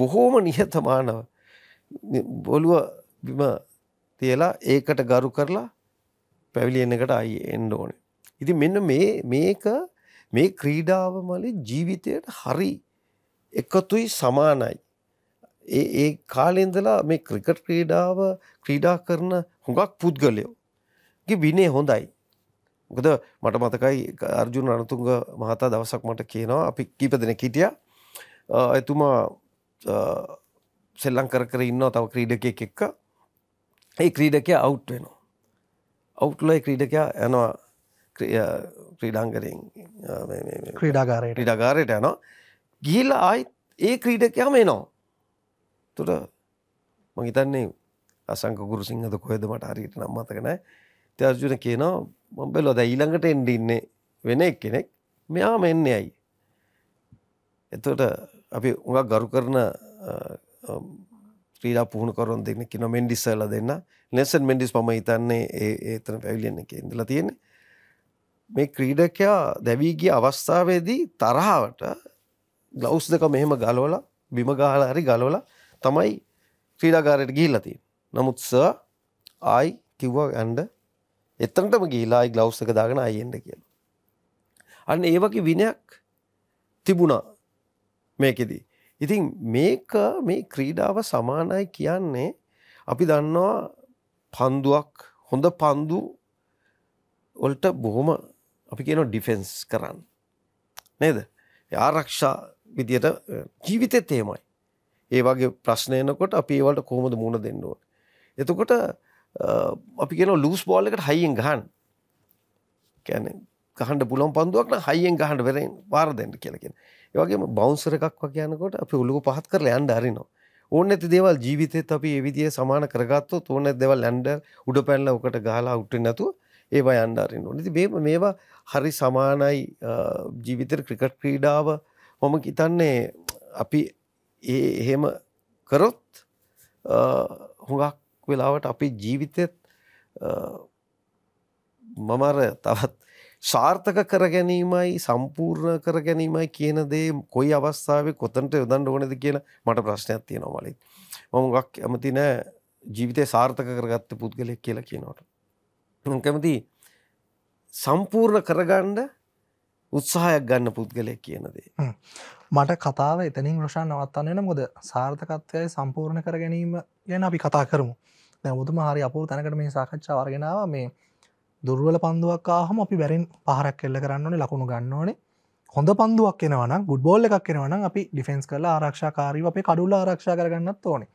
බොහෝම නිහතමානව බොලුව බිම තියලා ඒකට ගරු කරලා පැවිලියනකට අයි එන්න ඕනේ. ඉති මෙන්න මේක මේ ක්‍රීඩාව මලි ජීවිතයට හරි එකතුයි සමානයි. ඒ ඒ කාලෙන්දලා මේ ක්‍රිකට් ක්‍රීඩාව ක්‍රීඩා කරන හුඟක් පුද්ගලයෝ. ගේ විනේ හොඳයි. මොකද මට මතකයි අර්ජුන අනතුංග මහතා දවසක් මට කියනවා අපි කීප දෙනෙක් හිටියා. එතුමා සෙල්ලම් කර කර ඉන්නවා තව ක්‍රීඩකයෙක් එක්ක. ඒ ක්‍රීඩකයා අවුට් වෙනවා. අවුට්ලා ක්‍රීඩකයා යනවා ක්‍රීඩාංගරයෙන් ක්‍රීඩාගාරයට ක්‍රීඩාගාරයට යනවා. ගිහිල්ලා ආයිත් ඒ ක්‍රීඩකයාම එනවා. එතකොට මම හිතන්නේ අසංක ගුරුසිංහද කොහෙද මට හරියට නම් මතක නැහැ. ඉතින් අර්ජුන කියනවා මම බැලුවා දැන් ඊළඟට එන්න ඉන්නේ වෙන එක්කෙනෙක්. මෙයාම එන්නේ ඇයි? එතකොට අපි උඟක් ගරු කරන ක්‍රීඩා පුහුණු කරන දෙන්න කියන මෙන්ඩිස් සර්ලා දෙන්න. නෙල්සන් මෙන්ඩිස් මම හිතන්නේ ඒ ඒතන පැවිලියන් එකේ ඉඳලා තියෙන්නේ. මේ ක්‍රීඩකයා දැවී ගිය අවස්ථාවේදී තරහවට ග්ලවස් දෙක මෙහෙම ගලෝල බිම ගහල හරි ගලෝල තමයි ක්‍රීඩාගාරයට ගිහිල්ලති නමුත් ස ආයි කිව්වා ඇන්ඩ එතනටම ගිලායි ග්ලවස් එක දාගෙන අයෙන්ට කියල අන්න ඒවගේ විනයක් තිබුණා මේකෙදී ඉතින් මේක මේ ක්‍රීඩාව සමානයි කියන්නේ අපි දන්නවා පන්දුවක් හොඳ පන්දු ඔල්ට බොහොම අපි කියන ඩිෆෙන්ස් කරන්න නේද ආරක්ෂා විදියට ජීවිතෙත් එහෙමයි. ඒ වගේ ප්‍රශ්න එනකොට අපි ඒවලට කොහොමද මුණ දෙන්න ඕන. එතකොට අපි කියන ලූස් බෝල් එකට හයියෙන් ගහන්න. කියන්නේ ගහන්න පුළුවන් පන්දුවක් නම් හයියෙන් ගහන්න වෙරෙන් පාර දෙන්න කියලා කියන. ඒ වගේම බවුන්සර් එකක් වගේ යනකොට අපි උළුව පහත් කරලා යන්න අරිනවා. ඕන නැති දේවල් ජීවිතේත් අපි ඒ විදිහේ සමාන කරගත්තොත් ඕන නැති දේවල් යන්න උඩ පැනලා උකට ගහලා උට්ටේ නැතුව ඒවා යන්න අරිනවා. ඉතින් මේවා හරි සමානයි ජීවිතේ ක්‍රිකට් ක්‍රීඩාව මම හිතන්නේ අපි ඒ එහෙම කරොත් හුඟක් වෙලාවට අපි ජීවිතයත් මමර තවත් සාර්ථක කර ගැනීමයි සම්පූර්ණ කර ගැනීමයි කියන දේ කොයි අවස්ථාව කොතන්ට යොදන්න ඕනද කියලා මට ප්‍රශ්නයක් තිය නොමලින් මොමගක් ඇමති නෑ ජීවිතය සාර්ථක කරගත්ත පුද්ගලෙක් කියලා කියනවට කැමති සම්පූර්ණ කරගණ්ඩ උත්සාහයක් ගන්න පුද්ගලය කියනදේ. මට කතාව එතනින් රෂා නවත්තන්න මොද සාර්ථකත්වය සම්පූර්ණ කර ගැනීම ගැන අපි කතා කරමු දැබුතුම හරි අපපුර තැනකට මේ සාකච්ඡා වර්ගෙනාව මේ දුර්වල පන්දුවක් ආහම අපි බැරින් පහරක් කෙල්ල කරන්නනේ ලකුණු ගන්න ඕනේ හොඳ පන්දුවක් එනවන ගුඩ්බෝල් එකක් එෙනවන අපි ඩිෆෙන්ස් කරලා ආරක්ෂාකාරීව අපේ කඩුල්ල ආරක්ෂ කරගන්නත් ඕනේ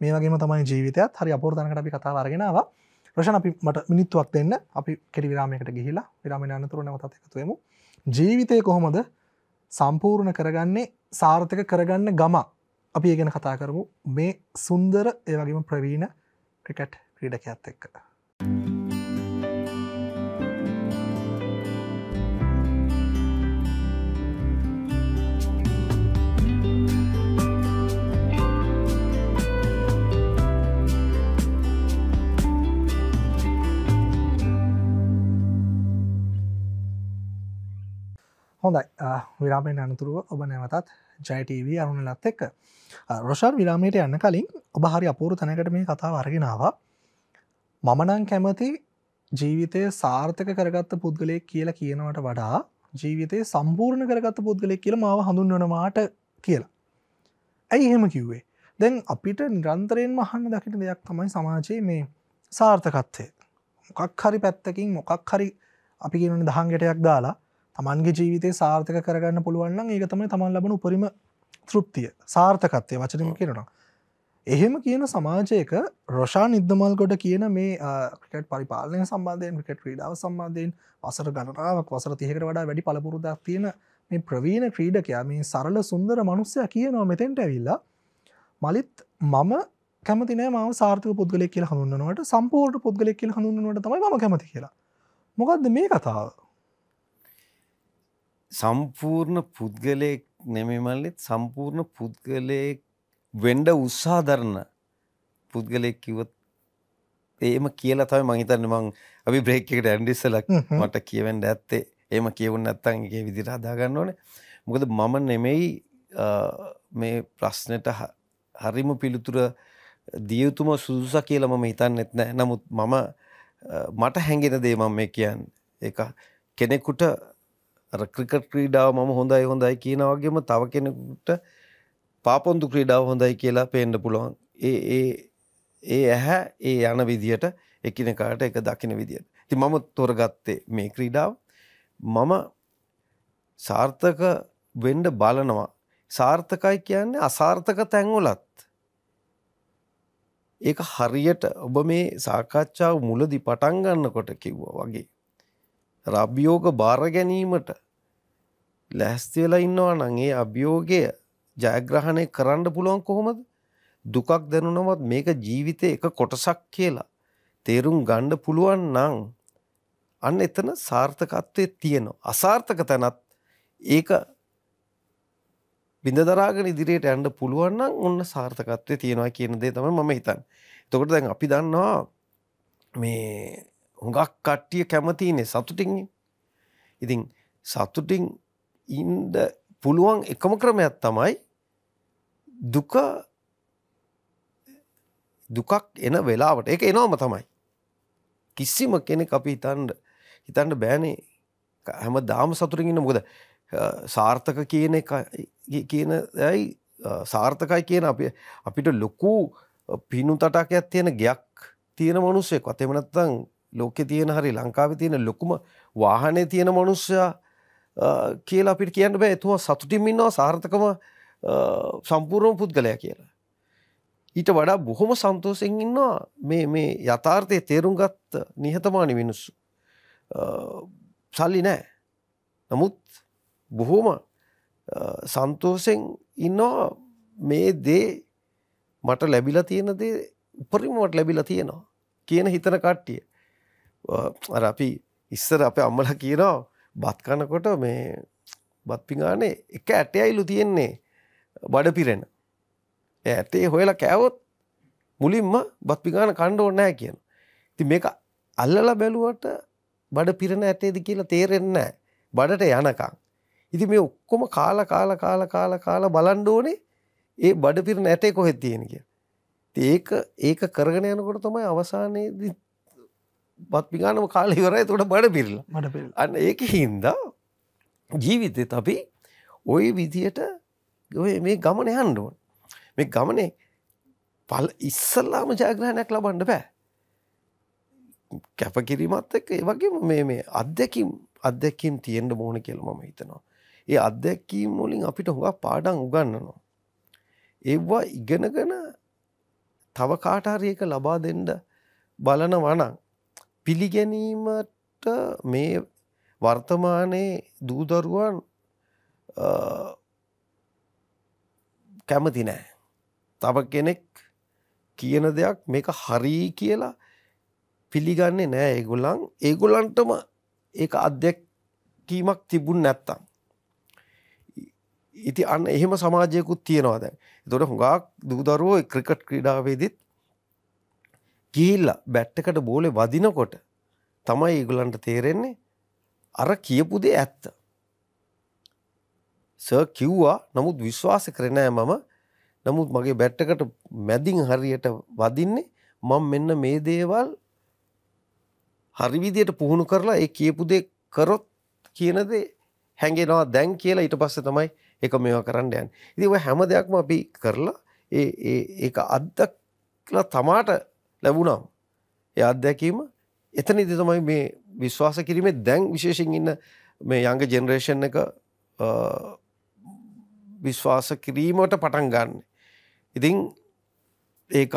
මේ වගේම තමයි ජීවිතයත් හරි අපපුරතනකට අපි කතා වර්ගෙනාව ප්‍රශන අපි මට මිනිත්තුවක් දෙන්න අපි කෙරි විරාමයකට ගිහිලා විරාමණයන්න තුරන වතත් එකතුවමු ජීවිතය කොහොමද සම්පූර්ණ කරගන්නේ සාර්ථක කරගන්න ගම අපි ඒගෙන කතා කරමු මේ සුන්දර ඒවගේම ප්‍රවීණ ක්‍රිකට් ක්‍රීඩකඇත් එක්ක. හොඳයි විරාමෙන් අනතුරුව ඔබ නැවතත් ජයටව අරුණලත් එක්ක රොෂර් විරාමයට යන්න කලින් ඔබ හරි අපූරු තැනකට මේ කතා වර්ගෙනාව මමනං කැමති ජීවිතය සාර්ථක කරගත්ත පුද්ගලය කියලා කියනවට වඩා ජීවිතය සම්පූර්ණ කරගත්ත පුද්ගලෙක් කියල මාව හඳුන්වනවාට කියලා ඇයි එහෙම කිව්වේ දැන් අපිට නිරන්තරයෙන් මහන්න දකිට දෙයක් තමයි සමාජයේ මේ සාර්ථකත්වය මොකක් හරි පැත්තකින් මොකක් හරි අපි කියන දහංගටයක් දාලා තමන්ගේ ජීවිතය සාර්ථක කරගන්න පුළුවන්න ඒ තමයි තමන් ලබන උපරිම තෘප්තිය සාර්ථකත්වය වචනම කරනවා. එහෙම කියන සමාජයක රොෂා නිද්දමල් ගොඩ කියන මේ ක්‍රට පරිපාලය සම්බන්ධයෙන් ක්‍රට ක්‍රීඩාව සම්බන්ධයෙන් වසර ගණනාවක් වසර තියකට වඩා වැඩි පලපුරුදක් තියෙන මේ ප්‍රවීණ ක්‍රීඩකයා මේ සරල සුන්දර මනුස්සය කියනවා මෙතෙන්ට ඇවිල්ලා මලිත් මම කැමතින ම සාර්ථක පුද්ගලෙක් කියල හඳුන්නනවට සම්පෝර්ට පුද්ගලෙක් කියල හඳුන්නනට තමයි ම කැමති කියලා මොකක්ද මේ කතාව සම්පූර්ණ පුද්ගලයෙක් නෙමෙමල්ලෙත් සම්පූර්ණ පුද්ගලයෙක් වෙන්ඩ උත්සා දරන පුද්ගලයෙක් කිවත් ඒම කියලා තමයි මහිතන්න මං අපි බ්‍රේක්කට ඇන්ඩිස්සලක් මට කියවෙන්ඩ ඇත්තේ ඒම කියවන්න ඇත්තන්ගේ විදිර හදාගන්න ඕන මොකද මම නෙමෙයි මේ ප්‍රශ්නයට හරිම පිළිතුර දියුතුම සුදුස කියලා මම හිතන්න එත්න නමුත් මම මට හැඟෙන දේ මම මේ කියන්න එක කෙනෙකුට ක්‍රිකට් ක්‍රීඩාව මම හොඳයි හොඳයි කියනවගේම තව කෙනෙකුට පාපොන්දු ක්‍රීඩාව හොඳයි කියලා පේන්න පුළුවන් ඒ ඒ ඒ ඇහැ ඒ යන විදියට එකනකාට එක දකින විදියට ති මම තොරගත්තේ මේ ක්‍රීඩාව මම සාර්ථක වෙන්ඩ බලනවා සාර්ථකයි කියන්නේ අසාර්ථක තැන්වලත් ඒක හරියට ඔබ මේ සාකච්ඡාව මුලදි පටන් ගන්නකොට කිව්වා වගේ රබ්යෝග බාර ගැනීමට ලෑස්ති වෙලා ඉන්නවා නම් ඒ අභියෝගය ජයග්‍රහණය කරන්න පුළුවන් කොහොමද? දුකක් දැනුනවත් මේක ජීවිතේ එක කොටසක් කියලා තේරුම් ගන්න පුළුවන් නම් අන්න එතන සාර්ථකත්වයේ තියෙනවා. අසාර්ථක තැනත් ඒක බිඳ දරාගෙන ඉදිරියට යන්න පුළුවන් නම් ඔන්න සාර්ථකත්වයේ තියෙනවා කියන දේ තමයි මම හිතන්නේ. එතකොට දැන් අපි දන්නවා මේ හුඟක් කට්ටිය කැමතිනේ සතුටින්. ඉතින් සතුටින් ඉන්ඩ පුළුවන් එකම ක්‍රමයක් තමයි දුක දුකක් එන වෙලාවට එක එනවම තමයි කිසිම කෙනෙක් අපි හිතන්ඩ හිතන්ට බෑනේ හැම දාම සතුරින්න්න මොකද සාර්ථක කියන එක කියන ඇයි සාර්ථකයි කියන අප අපිට ලොකු පිණු තටක් ඇත් තියෙන ගයක් තියෙන මනුස්සෙක් අතෙමනත්තං ලෝකෙ තියෙන හරි ලංකාව තියෙන ලොකුම වාහනය තියෙන මනුස්සයා කියලා අපිට කියන්න බෑ එතුමා සතුටින් ඉන්නවා සාර්ථකම සම්පූර්ණම පුද්ගලයා කියලා. ඊට වඩා බොහොම සන්තෝසෙන් ඉන්නවා මේ මේ යථාර්ථය තේරුම් ගත්ත නිහතමානි මිනිස්සු. සල්ලි නෑ. නමුත් බොහෝම සන්තෝසෙන් ඉන්නවා මේ දේ මට ලැබිලා තියෙන දේ උපරිමට ලැබිලා තියෙනවා කියන හිතන කට්ටිය. අර අපි ඉස්සර අප අම්මලා කියනවා බත්කනකොට මේ බත්පිගානේ එක ඇටයයිලු තියෙන්නේ බඩ පිරෙන ඇතේ හොයලා කෑවොත් මුලින්ම බත්පිගාන කණ්ඩෝ නෑ කියන ති මේක අල්ලලා බැලුවට බඩ පිරණ ඇතේද කියලා තේරෙන්නෑ බඩට යනකං ඉති මේ ඔක්කොම කාල කාල කාල කාල කාල බලන්ඩෝනේ ඒ බඩ පිරණ ඇටේ කොහෙත් තියෙන කිය ඒක ඒක කරගෙන යනකොට තමයි අවසානයේදී බත් පිගානම කාල ඉවරයි තොට බඩ පිරිලා මට පිල් අන්න ඒක හින්දා ජීවිතය අපි ඔය විදියට ඔය මේ ගමන හන්ඩුවන් මේ ගමනේ පල ඉස්සල්ලාම ජයග්‍රහණයක් ලබන්ඩ බෑ කැපකිරීමත් එක් ඒ වගේ මේ මේ අත්දැකම් අත්දැකම් තියෙන්ට මෝන කියල මම හිතනවා ඒ අත්දැකීම් මුලින් අපිට හොඟ පාඩන් උගන්නනවා ඒවා ඉගෙනගෙන තව කාටාරයක ලබා දෙන්ඩ බලනවනං පිළිගැනීමට මේ වර්තමානයේ දූදරුවන් කැමති නෑ. තව කෙනෙක් කියන දෙයක් මේක හරි කියලා පිළිගන්නේ නෑ ඒගොල්ලන් ඒගොල්ලන්ටම ඒ අධ්‍යක්කීමක් තිබුණ නැත්තම්. ඉති අන්න එහෙම සමාජයකුත් තියෙනවා දැන් තොට හුඟක් දූදරුවෝ ක්‍රිකට් ක්‍රීඩාවේදත් ගිහිල්ලා බැට්ටකට බෝලෙ වදිනකොට තමයි ඒගොල්ලන්ට තේරෙන්නේ අර කියපු දේ ඇත්ත. සර් කිව්වා නමුත් විශ්වාස කරේ නෑ මම. නමුත් මගේ බැට්ටකට මැදින් හරියට වදින්නේ මම මෙන්න මේ දේවල් හරි විදියට පුහුණු කරලා ඒ කියපු දේ කරොත් කියන දේ හැඟෙනවා දැන් කියලා ඊට පස්සේ තමයි ඒක මේවා කරන්න යන්නේ. ඉතින් ඔය හැම දෙයක්ම අපි කරලා ඒ ඒක අත්දක්ලා තමාට ලැබුණාව. ඒ අත්දැකීම එතනදි තමයි මේ විශ්වාස කිරීමේ දැන් විශේෂයෙන් ඉන්න මේ යංග ජෙනරේෂන් එක විශ්වාස කිරීමට පටන් ගන්න. ඉතින් ඒක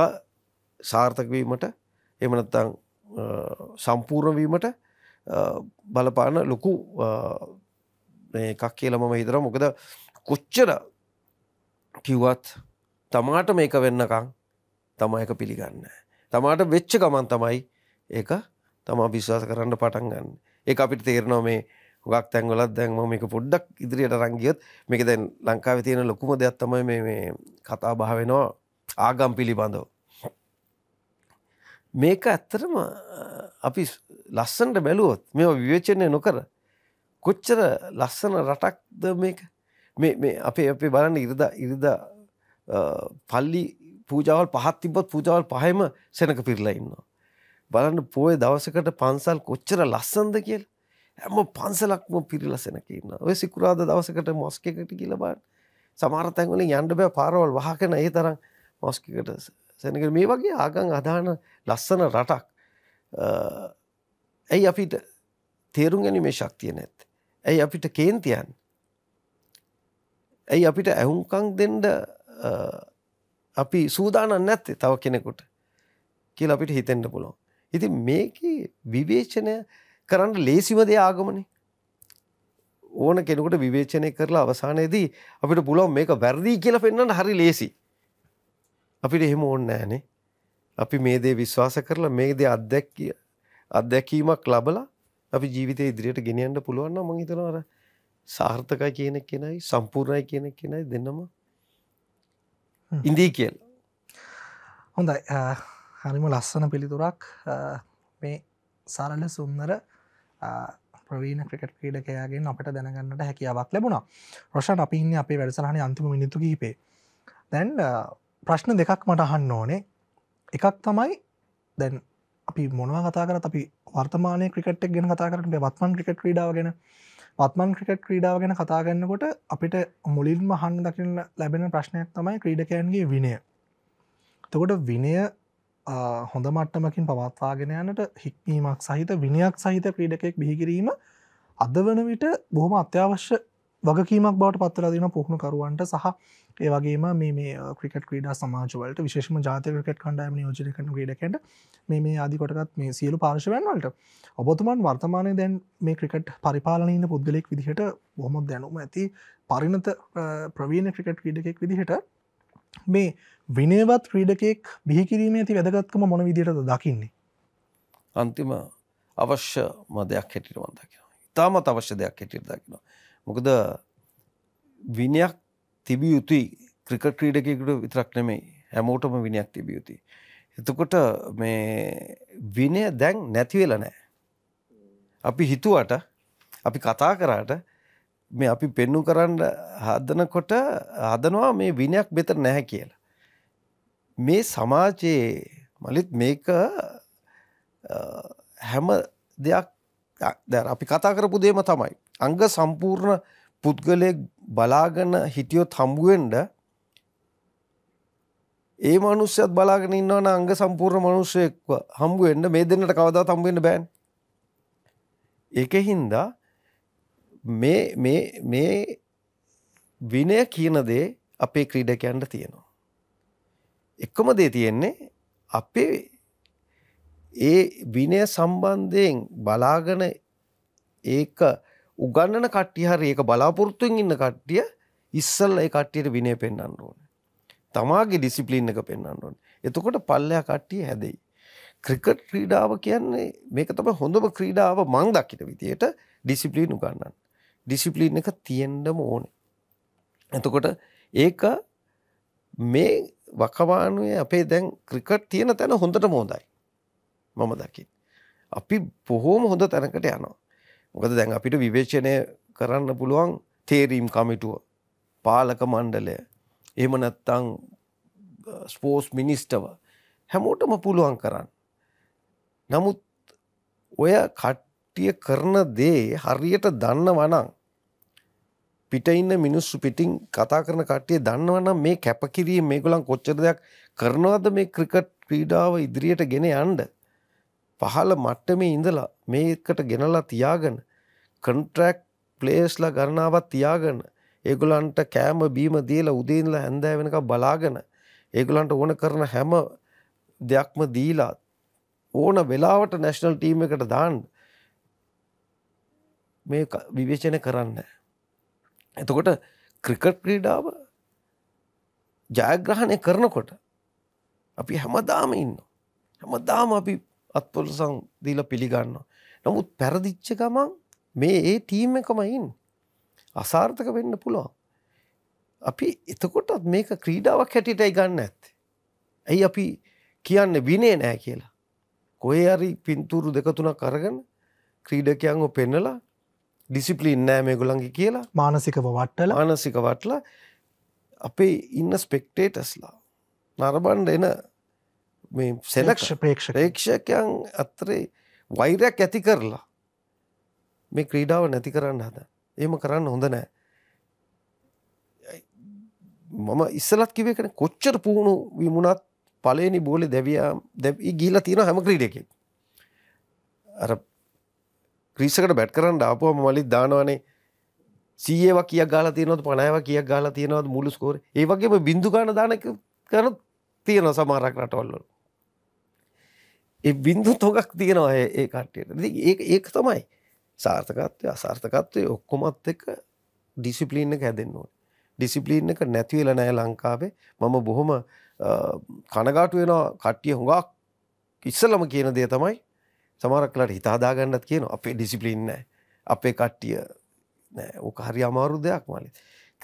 සාර්ථකවීමට එමනත්තං සම්පූර්ණවීමට බලපාන ලොකු එකක් කියලා මම හිතර මොකද කොච්චර කිව්වත් තමාට මේක වෙන්නකං තමයික පිළිගන්න. තමාට වෙච්ච ගමන් තමයි ඒක තමා විශ්වාස කරන්න පටන් ගන්න ඒ අපිට තේරනවා මේ හොගක් තැන්වලත් දැන්ම මේක පොඩ්ඩක් ඉදිරියට රංගියොත් මේක දැන් ලංකාව තියෙන ලොකුම දෙයක් තමයි මේ කතා භාවෙනවා ආගම් පිළිබඳව මේක ඇත්තරම අපි ලස්සන්ට බැලුවොත් මෙ විවේචනය නොකර කොච්චර ලස්සන රටක්ද මේක මේ අපේ අපේ බලන්න ඉරිදා ඉරිදා පල්ලි පූජාවල් පහත් තිබ්බත් පූජාවල් පහෙම සෙනක පිරලා ඉන්නවා. බලන්න පොය දවසකට පන්සල් කොච්චර ලස්සනද කියලා. හැම පන්සලක්ම පිරලා සෙනක ඉන්නවා. ඔය සිකුරාදා දවසකට මොස්කේකට කියලා බලන්න. සමහර තැන් වලින් යන්න බෑ පාරවල් වහගෙන ඒ තරම් මොස්කේකට සෙනක මේ වගේ ආගම් අදාන ලස්සන රටක්. ඇයි අපිට තේරුම් ගැනීමේ ශක්තිය නැත්තේ? ඇයි අපිට කේන්තියන්නේ? ඇයි අපිට ඇහුම්කං දෙන්න අපි සූදානන් නැත්තේ තව කෙනෙකුට කියල අපිට හිතෙන්ට පුළොන්. ඉති මේක විවේචනය කරන්න ලේසිමද ආගමන ඕන කෙනෙකුට විවේචනය කරලා අවසානයේදී අපිට පුලොන් මේක වැරදිී කියලා පෙන්න්නට හරි ලේසි. අපිට එහෙම ඕන්න ෑනේ අපි මේ දේ විශ්වාස කරලා මේ දේ අත්දැක්කිය අත්දැකීමක් ලබලා අපි ජීවිත ඉදිරියට ගෙනියන්න පුළුවන්න මංහිතනවර සාර්ථකයි කියනෙක් කෙනයි සම්පූර්ණයි කියනෙක් කෙනයි දෙන්නම ඉන්දී කියල් හොඳයි හනිම ලස්සන පිළිතුරක් මේ සරල සුන්දර ප්‍රවීන ක්‍රිකට් ක්‍රීඩකයාගෙන් අපට දැනගන්නට හැකියාවක් ලැබුණා රොෂන් අපින්න අපේ වැඩසරහනි අන්තිම මිනිතු කිහිපේ දැන් ප්‍රශ්න දෙකක් මට අහන්න ඕනේ එකක් තමයි දැන් අපි මොනවා කතා කරත් අපි වර්තමානය ක්‍රිකට් ගෙන කතා කරට වත්මන් ක්‍රිකට් ්‍රඩාව ගෙන පත්මන් ක්‍රිකට් ක්‍රීඩාව ගැන කතාගන්නකොට අපිට මුලින්ම හන්න දකින්න ලැබෙන ප්‍රශ්නයක් තමයි ක්‍රීඩකයන්ගේ විනය තකොට විනය හොඳ මට්ටමකින් පවත්වාගෙන යනට හික්මීමක් සහිත විනයක් සහිත ක්‍රීඩකෙක් බිහිකිරීම අද වන විට බොහොම අත්‍යවශ්‍ය වගකීමක් බවට පත්තලදින පුහුණු කරුවන්ට සහ ඒවගේ මේ ක්‍රිකට ක්‍රඩ සමාජවලට විශේෂම ජාතකට කණ්ඩයම යෝජන කන ්‍රඩකට මේ අධිකොටත් මේ සියලු පාර්ශවයන්වලට ඔබතුමන් වර්තමානය දැන් මේ ක්‍රිකට් පරිපාලනන්න පුද්ගලෙක් විදිහට බොහොමත් දැනුම ඇති පරිණත ප්‍රවීණ ක්‍රිකට් ක්‍රඩකෙක් විදිහට මේ විනේවත් ක්‍රීඩකෙක් බිහිකිරීම ඇති වැදගත්කම මොන විදියට දකින්නේ අන්තිම අවශ්‍ය මදයක් හැටිටවන් දකින ඉතාමත් අවශ්‍ය දෙයක් හැටිට දකිනවා මොකද විනයක් තිබිය යුතුයි ක්‍රිකට් ක්‍රීඩකයකුට විතරක් නෙමෙයි හැමෝටම විනයක් තිබිය යුතුයි. එතකොට මේ විනය දැන් නැතිවෙල නෑ. අපි හිතුවට අපි කතා කරාට මේ අපි පෙන්නු කරන්න හදනකොට හදනවා මේ විනයක් බෙතර නැහැ කියලා. මේ සමාජයේ මලිත් මේක හැම දෙයක් දැන් අපි කතා කරපු දේම තමයි. අංග සම්පූර්ණ පුද්ගලයෙක් බලාගෙන හිටියොත් හම්බුවෙන්ඩ ඒ මනුස්්‍යත් බලාගෙන ඉන්නවන අංග සම්පූර්ණ මනුෂයෙක්ව හම්බුවෙන්න්න මේ දෙන්නට කවදා තම්බෙන බෑන් එක හින්දා මේ විනය කියන දේ අපේ ක්‍රීඩකයන්ට තියෙනවා එක්කම දේ තියෙන්නේ අපේ ඒ විනය සම්බන්ධයෙන් බලාගෙන ඒක උගන්නන කට්ටිය හරි ඒක බලාපොරොත්තුවෙන් ඉන්න කට්ටිය ඉස්සල්ල ඒ කට්ටියට විනය පෙන්වන්න ඕන. තමාගේ ඩිසිප්ලින් එක පෙන්වන්න ඕන. එතකොට පල්ලෙහා කට්ටිය හැදෙයි. ක්‍රිකට් ක්‍රීඩාව කියන්නේ මේක තමයි හොඳම ක්‍රීඩාව මං දකින විදියට ඩිසිප්ලින් උගන්නන්න. ඩිසිප්ලින් එක තියෙන්නම ඕනේ. එතකොට ඒක මේ වකවානුවේ අපේ දැන් ක්‍රිකට් තියෙන තැන හොඳට මෝදයි. මම දකිින්. අපි බොහෝම හොඳ තැනකට යනවා. මොකද දැන් අපිට විවේචනය කරන්න පුළුවන් තේරීම් කමිටුව පාලක මණ්ඩලය එම නැත්තං ස්පෝස් මිනිස්ටව හැමෝටම පුළුවන් කරන්න. නමුත් ඔය කට්ටිය කරන දේ හරියට දන්න වනං පිට ඉන්න මිනිස්සු පිටිං කතා කරන කට්ටිය දන්නවනම් මේ කැපකිරීම මේගොලන් කොච්චර දෙයක් කරනවද මේ ක්‍රිකට් ක්‍රීඩාව ඉදිරියට ගෙන යන්ඩ පහළ මට්ටමේ ඉඳලා මේකට ගෙනලා තියාගෙන කන්ට්‍රැක්් ප්ලේස්ලා ගණනාවත් තියාගෙන ඒගොලන්ට කෑම බීම දීලා උදේන්ලා හැන්දෑ වෙනක බලාගෙන ඒගොලන්ට ඕන කරන හැම දෙයක්ම දීලා ඕන වෙලාවට නැශනල් ටීම එකට දාන්න මේ විවේචනය කරන්න එතකොට ක්‍රිකට් ක්‍රීඩාව ජයග්‍රහණය කරනකොට අපි හැමදාම ඉන්න හැමදාම අපි අත්වලසං දීල පිළිගන්නවා නමුත් පැරදිච්ච ගමන් මේ ඒ ටීම් එකමයින් අසාර්ථක වෙන්න පුළුවන්. අපි එතකොටත් මේක ක්‍රීඩාවක් හැටියටයි ගන්න ඇත්තේ. ඇයි අපි කියන්න විනේ නෑ කියලා. කොහේ හරි පින්තූරු දෙක තුනක් අරගෙන ක්‍රීඩකයන්ව පෙන්නලා ඩිසිප්ලින් නෑ මේගොල්ලන්ගේ කියලා මානසිකව වට්ටලා මානසික වටලා අපේ ඉන්න ස්පෙක්ටේටස්ලා නරබන්න එන මේ සෙලක්ෂ ප්‍රේක්ෂ ප්‍රේක්ෂකයන් අත්‍රේ වෛරයක් ඇති කරලා මේ ක්‍රීඩාව නැති කරන්න හද ඒම කරන්න හොඳ නෑ මම ඉස්සලත් කිවකන කොච්චර පුහුණු විමුණත් පලේනි බෝලි දැවියා දැ ගීල තියෙන හැම ක්‍රීඩ එකක් අර ක්‍රීසකට බැට් කරන්න ආපුුවම මලිත් දානවනේ සීයව කිය ගාල තියනොත් පනෑව කිය ගාල තියෙනවත් මුලුස්කෝර ඒ වගේම බිඳු ගාන දානක කරත් තියෙන සමාරක් රටවල්ලට ඒ බින්දු තොගක් තියෙනවා ඒ කට්ටියට ඒ ඒක තමයි සාර්ථකත්වය අසාර්ථකත්වය ඔක්කොමත් එක ඩිසිපලින් එක හැදෙන්න්න ඕන ඩිසිපලින් එක නැතිවෙල නෑ ලංකාවේ මම බොහොම කනගාටු වෙන කට්ටිය හොඟක් ඉස්සලම කියන දේ තමයි සමරක්ලට හිතාදාගන්නත් කියන අපේ ඩිසිපලින් නෑ අපේ කට්ටිය නෑ ඕක හරි අමාරු දෙයක් මලි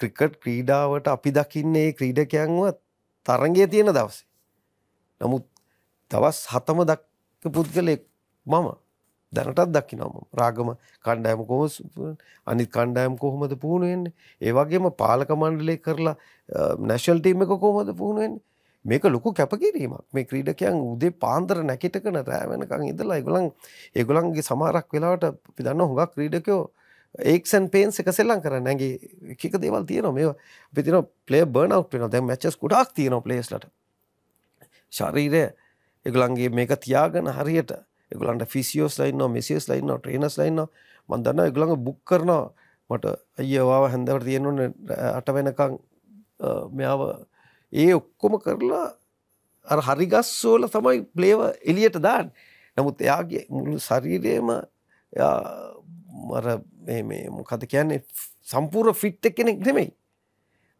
ක්‍රිකට් ක්‍රීඩාවට අපි දකින්නේ ක්‍රීඩකයන්ව තරගේ තියෙන දවසේ නමුත් දවස් හතම දක් පුද්ගලෙක් මම දැනටත් දක්කිනම රාගම කණ්ඩයම කොම අනිත් කණ්ඩයම් කොහොමද පුහුණුවෙන්නේ ඒවගේම පාලක මණ්ඩලේ කරලා නැශල්ටීම එක කොහොමද පුහුණුවෙන් මේක ලොකු කැපකිරීමක් මේ ක්‍රීඩකයන් උදේ පාන්දර නැකිටකන රෑවෙනකං ඉදලා ඉගුලන් ඒගුලන්ගේ සමාරක් වෙලාවට පිදන්න හොඟක් ක්‍රීඩකයෝ ඒක්සන් පේන්ස එක සෙල්ලන් කර නැගේ එකක දේවල් තියන මේ පිතින පලේ බර්නක් වෙන දැ මච්චස් කුඩක් තියන පලේස්ලට ශරීරය ඒගොල්ලන්ගේ මේක තියාගෙන හරියට ඒගොල්ලන්ට ෆිසියෝස්ලා ඉන්නවා මෙසියස්ලා ඉන්නවා ට්‍රේනර්ස්ලා ඉන්නවා මම දන්නවා ඒගොල්ලන්ව බුක් කරනවා මට අයියා වාව හැන්දවට තියෙන්න ඕනේ 8 වෙනකන් මෙයාව ඒ ඔක්කොම කරලා අර හරි ගස්සෝල තමයි ප්ලේව එළියට දාන්න. නමුත් එයාගේ මුළු ශරීරයම එයා මර මේ මේ මොකද කියන්නේ සම්පූර්ණ ෆිට් එක කෙනෙක් නෙමෙයි.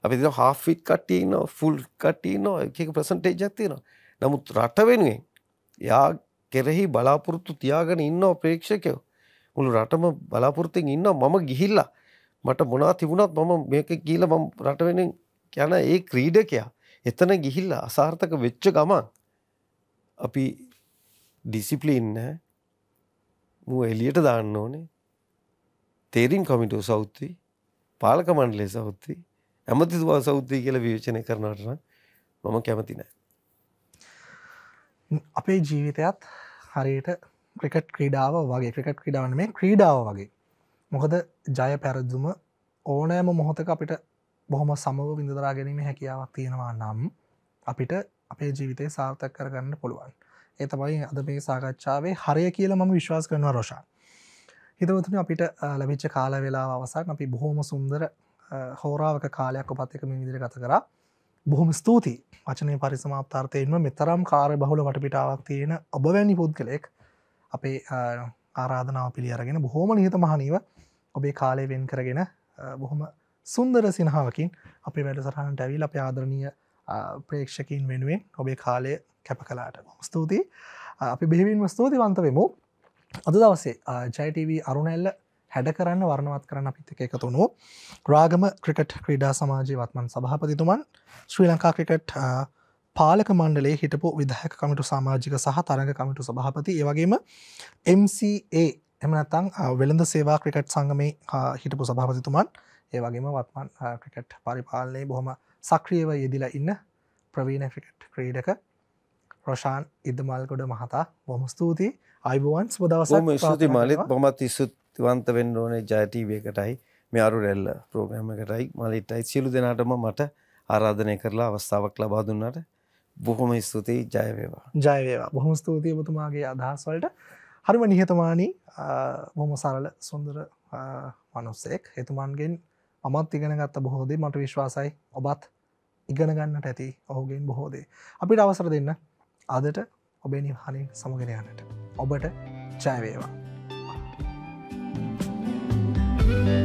අපි දෙනවා හාෆ් ෆිට් කට්ටිය ඉන්නවා ෆුල් කට්ටිය ඉන්නවා එක එක ප්‍රසන්ටේජ් එකක් තියෙනවා. නමුත් රට වෙනුවෙන් යා කෙරෙහි බලාපොරොත්තු තියාගෙන ඉන්න ප්‍රේක්ෂකයෝ මුළු රටම බලාපොරොත්තෙන් ඉන්න මම ගිහිල්ලා මට මොනා තිබුණත් මම මේක කියල ම රට වෙනෙන් යන ඒ ක්‍රීඩකයා එතන ගිහිල්ලා අසාර්ථක වෙච්ච ගමන් අපි ඩිසිපලින්න මු එලියට දාන්න ඕනේ තේරින් කමිටෝ සෞත්ති පාලක මණ්ඩලේ සෞත්ති ඇමතිතුවා සෞද්ධය කියල විවචනය කරනටන මම කැමතිනෑ අපේ ජීවිතයත් හරියට ක්‍රිකට් ක්‍රීඩාව වගේ ක්‍රිකට් ක්‍රඩාවන මේ ක්‍රීඩාව වගේ මොකද ජය පැරදුම ඕනෑම මොහොතක අපිට බොහොම සමව විඳදරා ගැනීම හැකියාවක් තියෙනවා නම් අපිට අපේ ජීවිතය සාර්ථක කරගන්න පුළුවන් ඒ තමයි අද මේ සාකච්ඡාවේ හරය කියල මම විශ්වාස කරනවා රෝෂා හිතවතුන අපිට ලැබිච්ච කාල වෙලා අවසන් අපි බොහෝම සුන්දර හෝරාවක කාලයක් උපත් එක මිදිරි ගත කරා බොහොම ස්තුතියි වචනය පරිසමාපතාර්ථයෙන්ම මෙතරම් කාර බහුල වටපිටාවක් තියෙන ඔබවැනි පුද් කළෙක් අපේ ආරාධනාව පිළි අරගෙන බොහොම නිහත මහනීව ඔබේ කාලය වෙන් කරගෙන බොහොම සුන්දර සිනහාවකින් අපි වැඩ සටහන් ටැවිල් අප ආදරණය ප්‍රේක්ෂකින් වෙනුවෙන් ඔබේ කාලය කැප කලාට ස්තුතියි අපි බෙහිවින්ම ස්තුතිවන්ත වෙමු අද දවසේ ජයිටව අරුණැල්ල හැඩ කරන්න වර්ණවත් කරන්න අපිත එකතුුණු රාගම ක්‍රිකට් ක්‍රීඩා සමාජය වත්මන් සභහපතිතුමන් ශ්‍රී ලංකා ක්‍රිකට් පාලක මණ්ඩලේ හිටපු විදහක කමිටු සමාජික සහ තරඟ කමිටු සභහපති ඒවගේම MCA එමනතං වෙළඳ සේවා ක්‍රිකට් සංගමේ හිටපු සභාපතිතුමන් ඒවගේම වත්මන් ක්‍රිකට් පරිපාලනයේ බොහොම සක්‍රියව යෙදිලා ඉන්න ප්‍රවීණ ක්‍රිකට් ක්‍රීඩක රොෂාන් ඉදමල්ගොඩ මහතා බොම ස්තුතියි අයිබුවන් ස්බදවස ති මලත් බොමත් ස්ුත් තුවන්ත වෙන්න ඕනේ ජය ටීවී එකටයි මේ අරු රැල්ල ප්‍රෝග්‍රෑම් එකටයි මලිටයි සියලු දෙනාටම මට ආරාධනය කරලා අවස්ථාවක් ලබා දුන්නාට බොහොම ස්තුතියි ජය වේවා. ජය වේවා. බොහොම ස්තුතියි ඔබතුමාගේ අදහස් වලට. හරිම නිහතමානී බොහොම සරල සුන්දර මනුස්සෙක්. එතුමන්ගෙන් මමත් ඉගෙන ගත්ත බොහෝ දේ මට විශ්වාසයි. ඔබත් ඉගෙන ගන්නට ඇති ඔහුගෙන් බොහෝ දේ. අපිට අවසර දෙන්න අදට ඔබේ නිහනින් සමගෙන යන්නට. ඔබට ජයවේවා. Amen.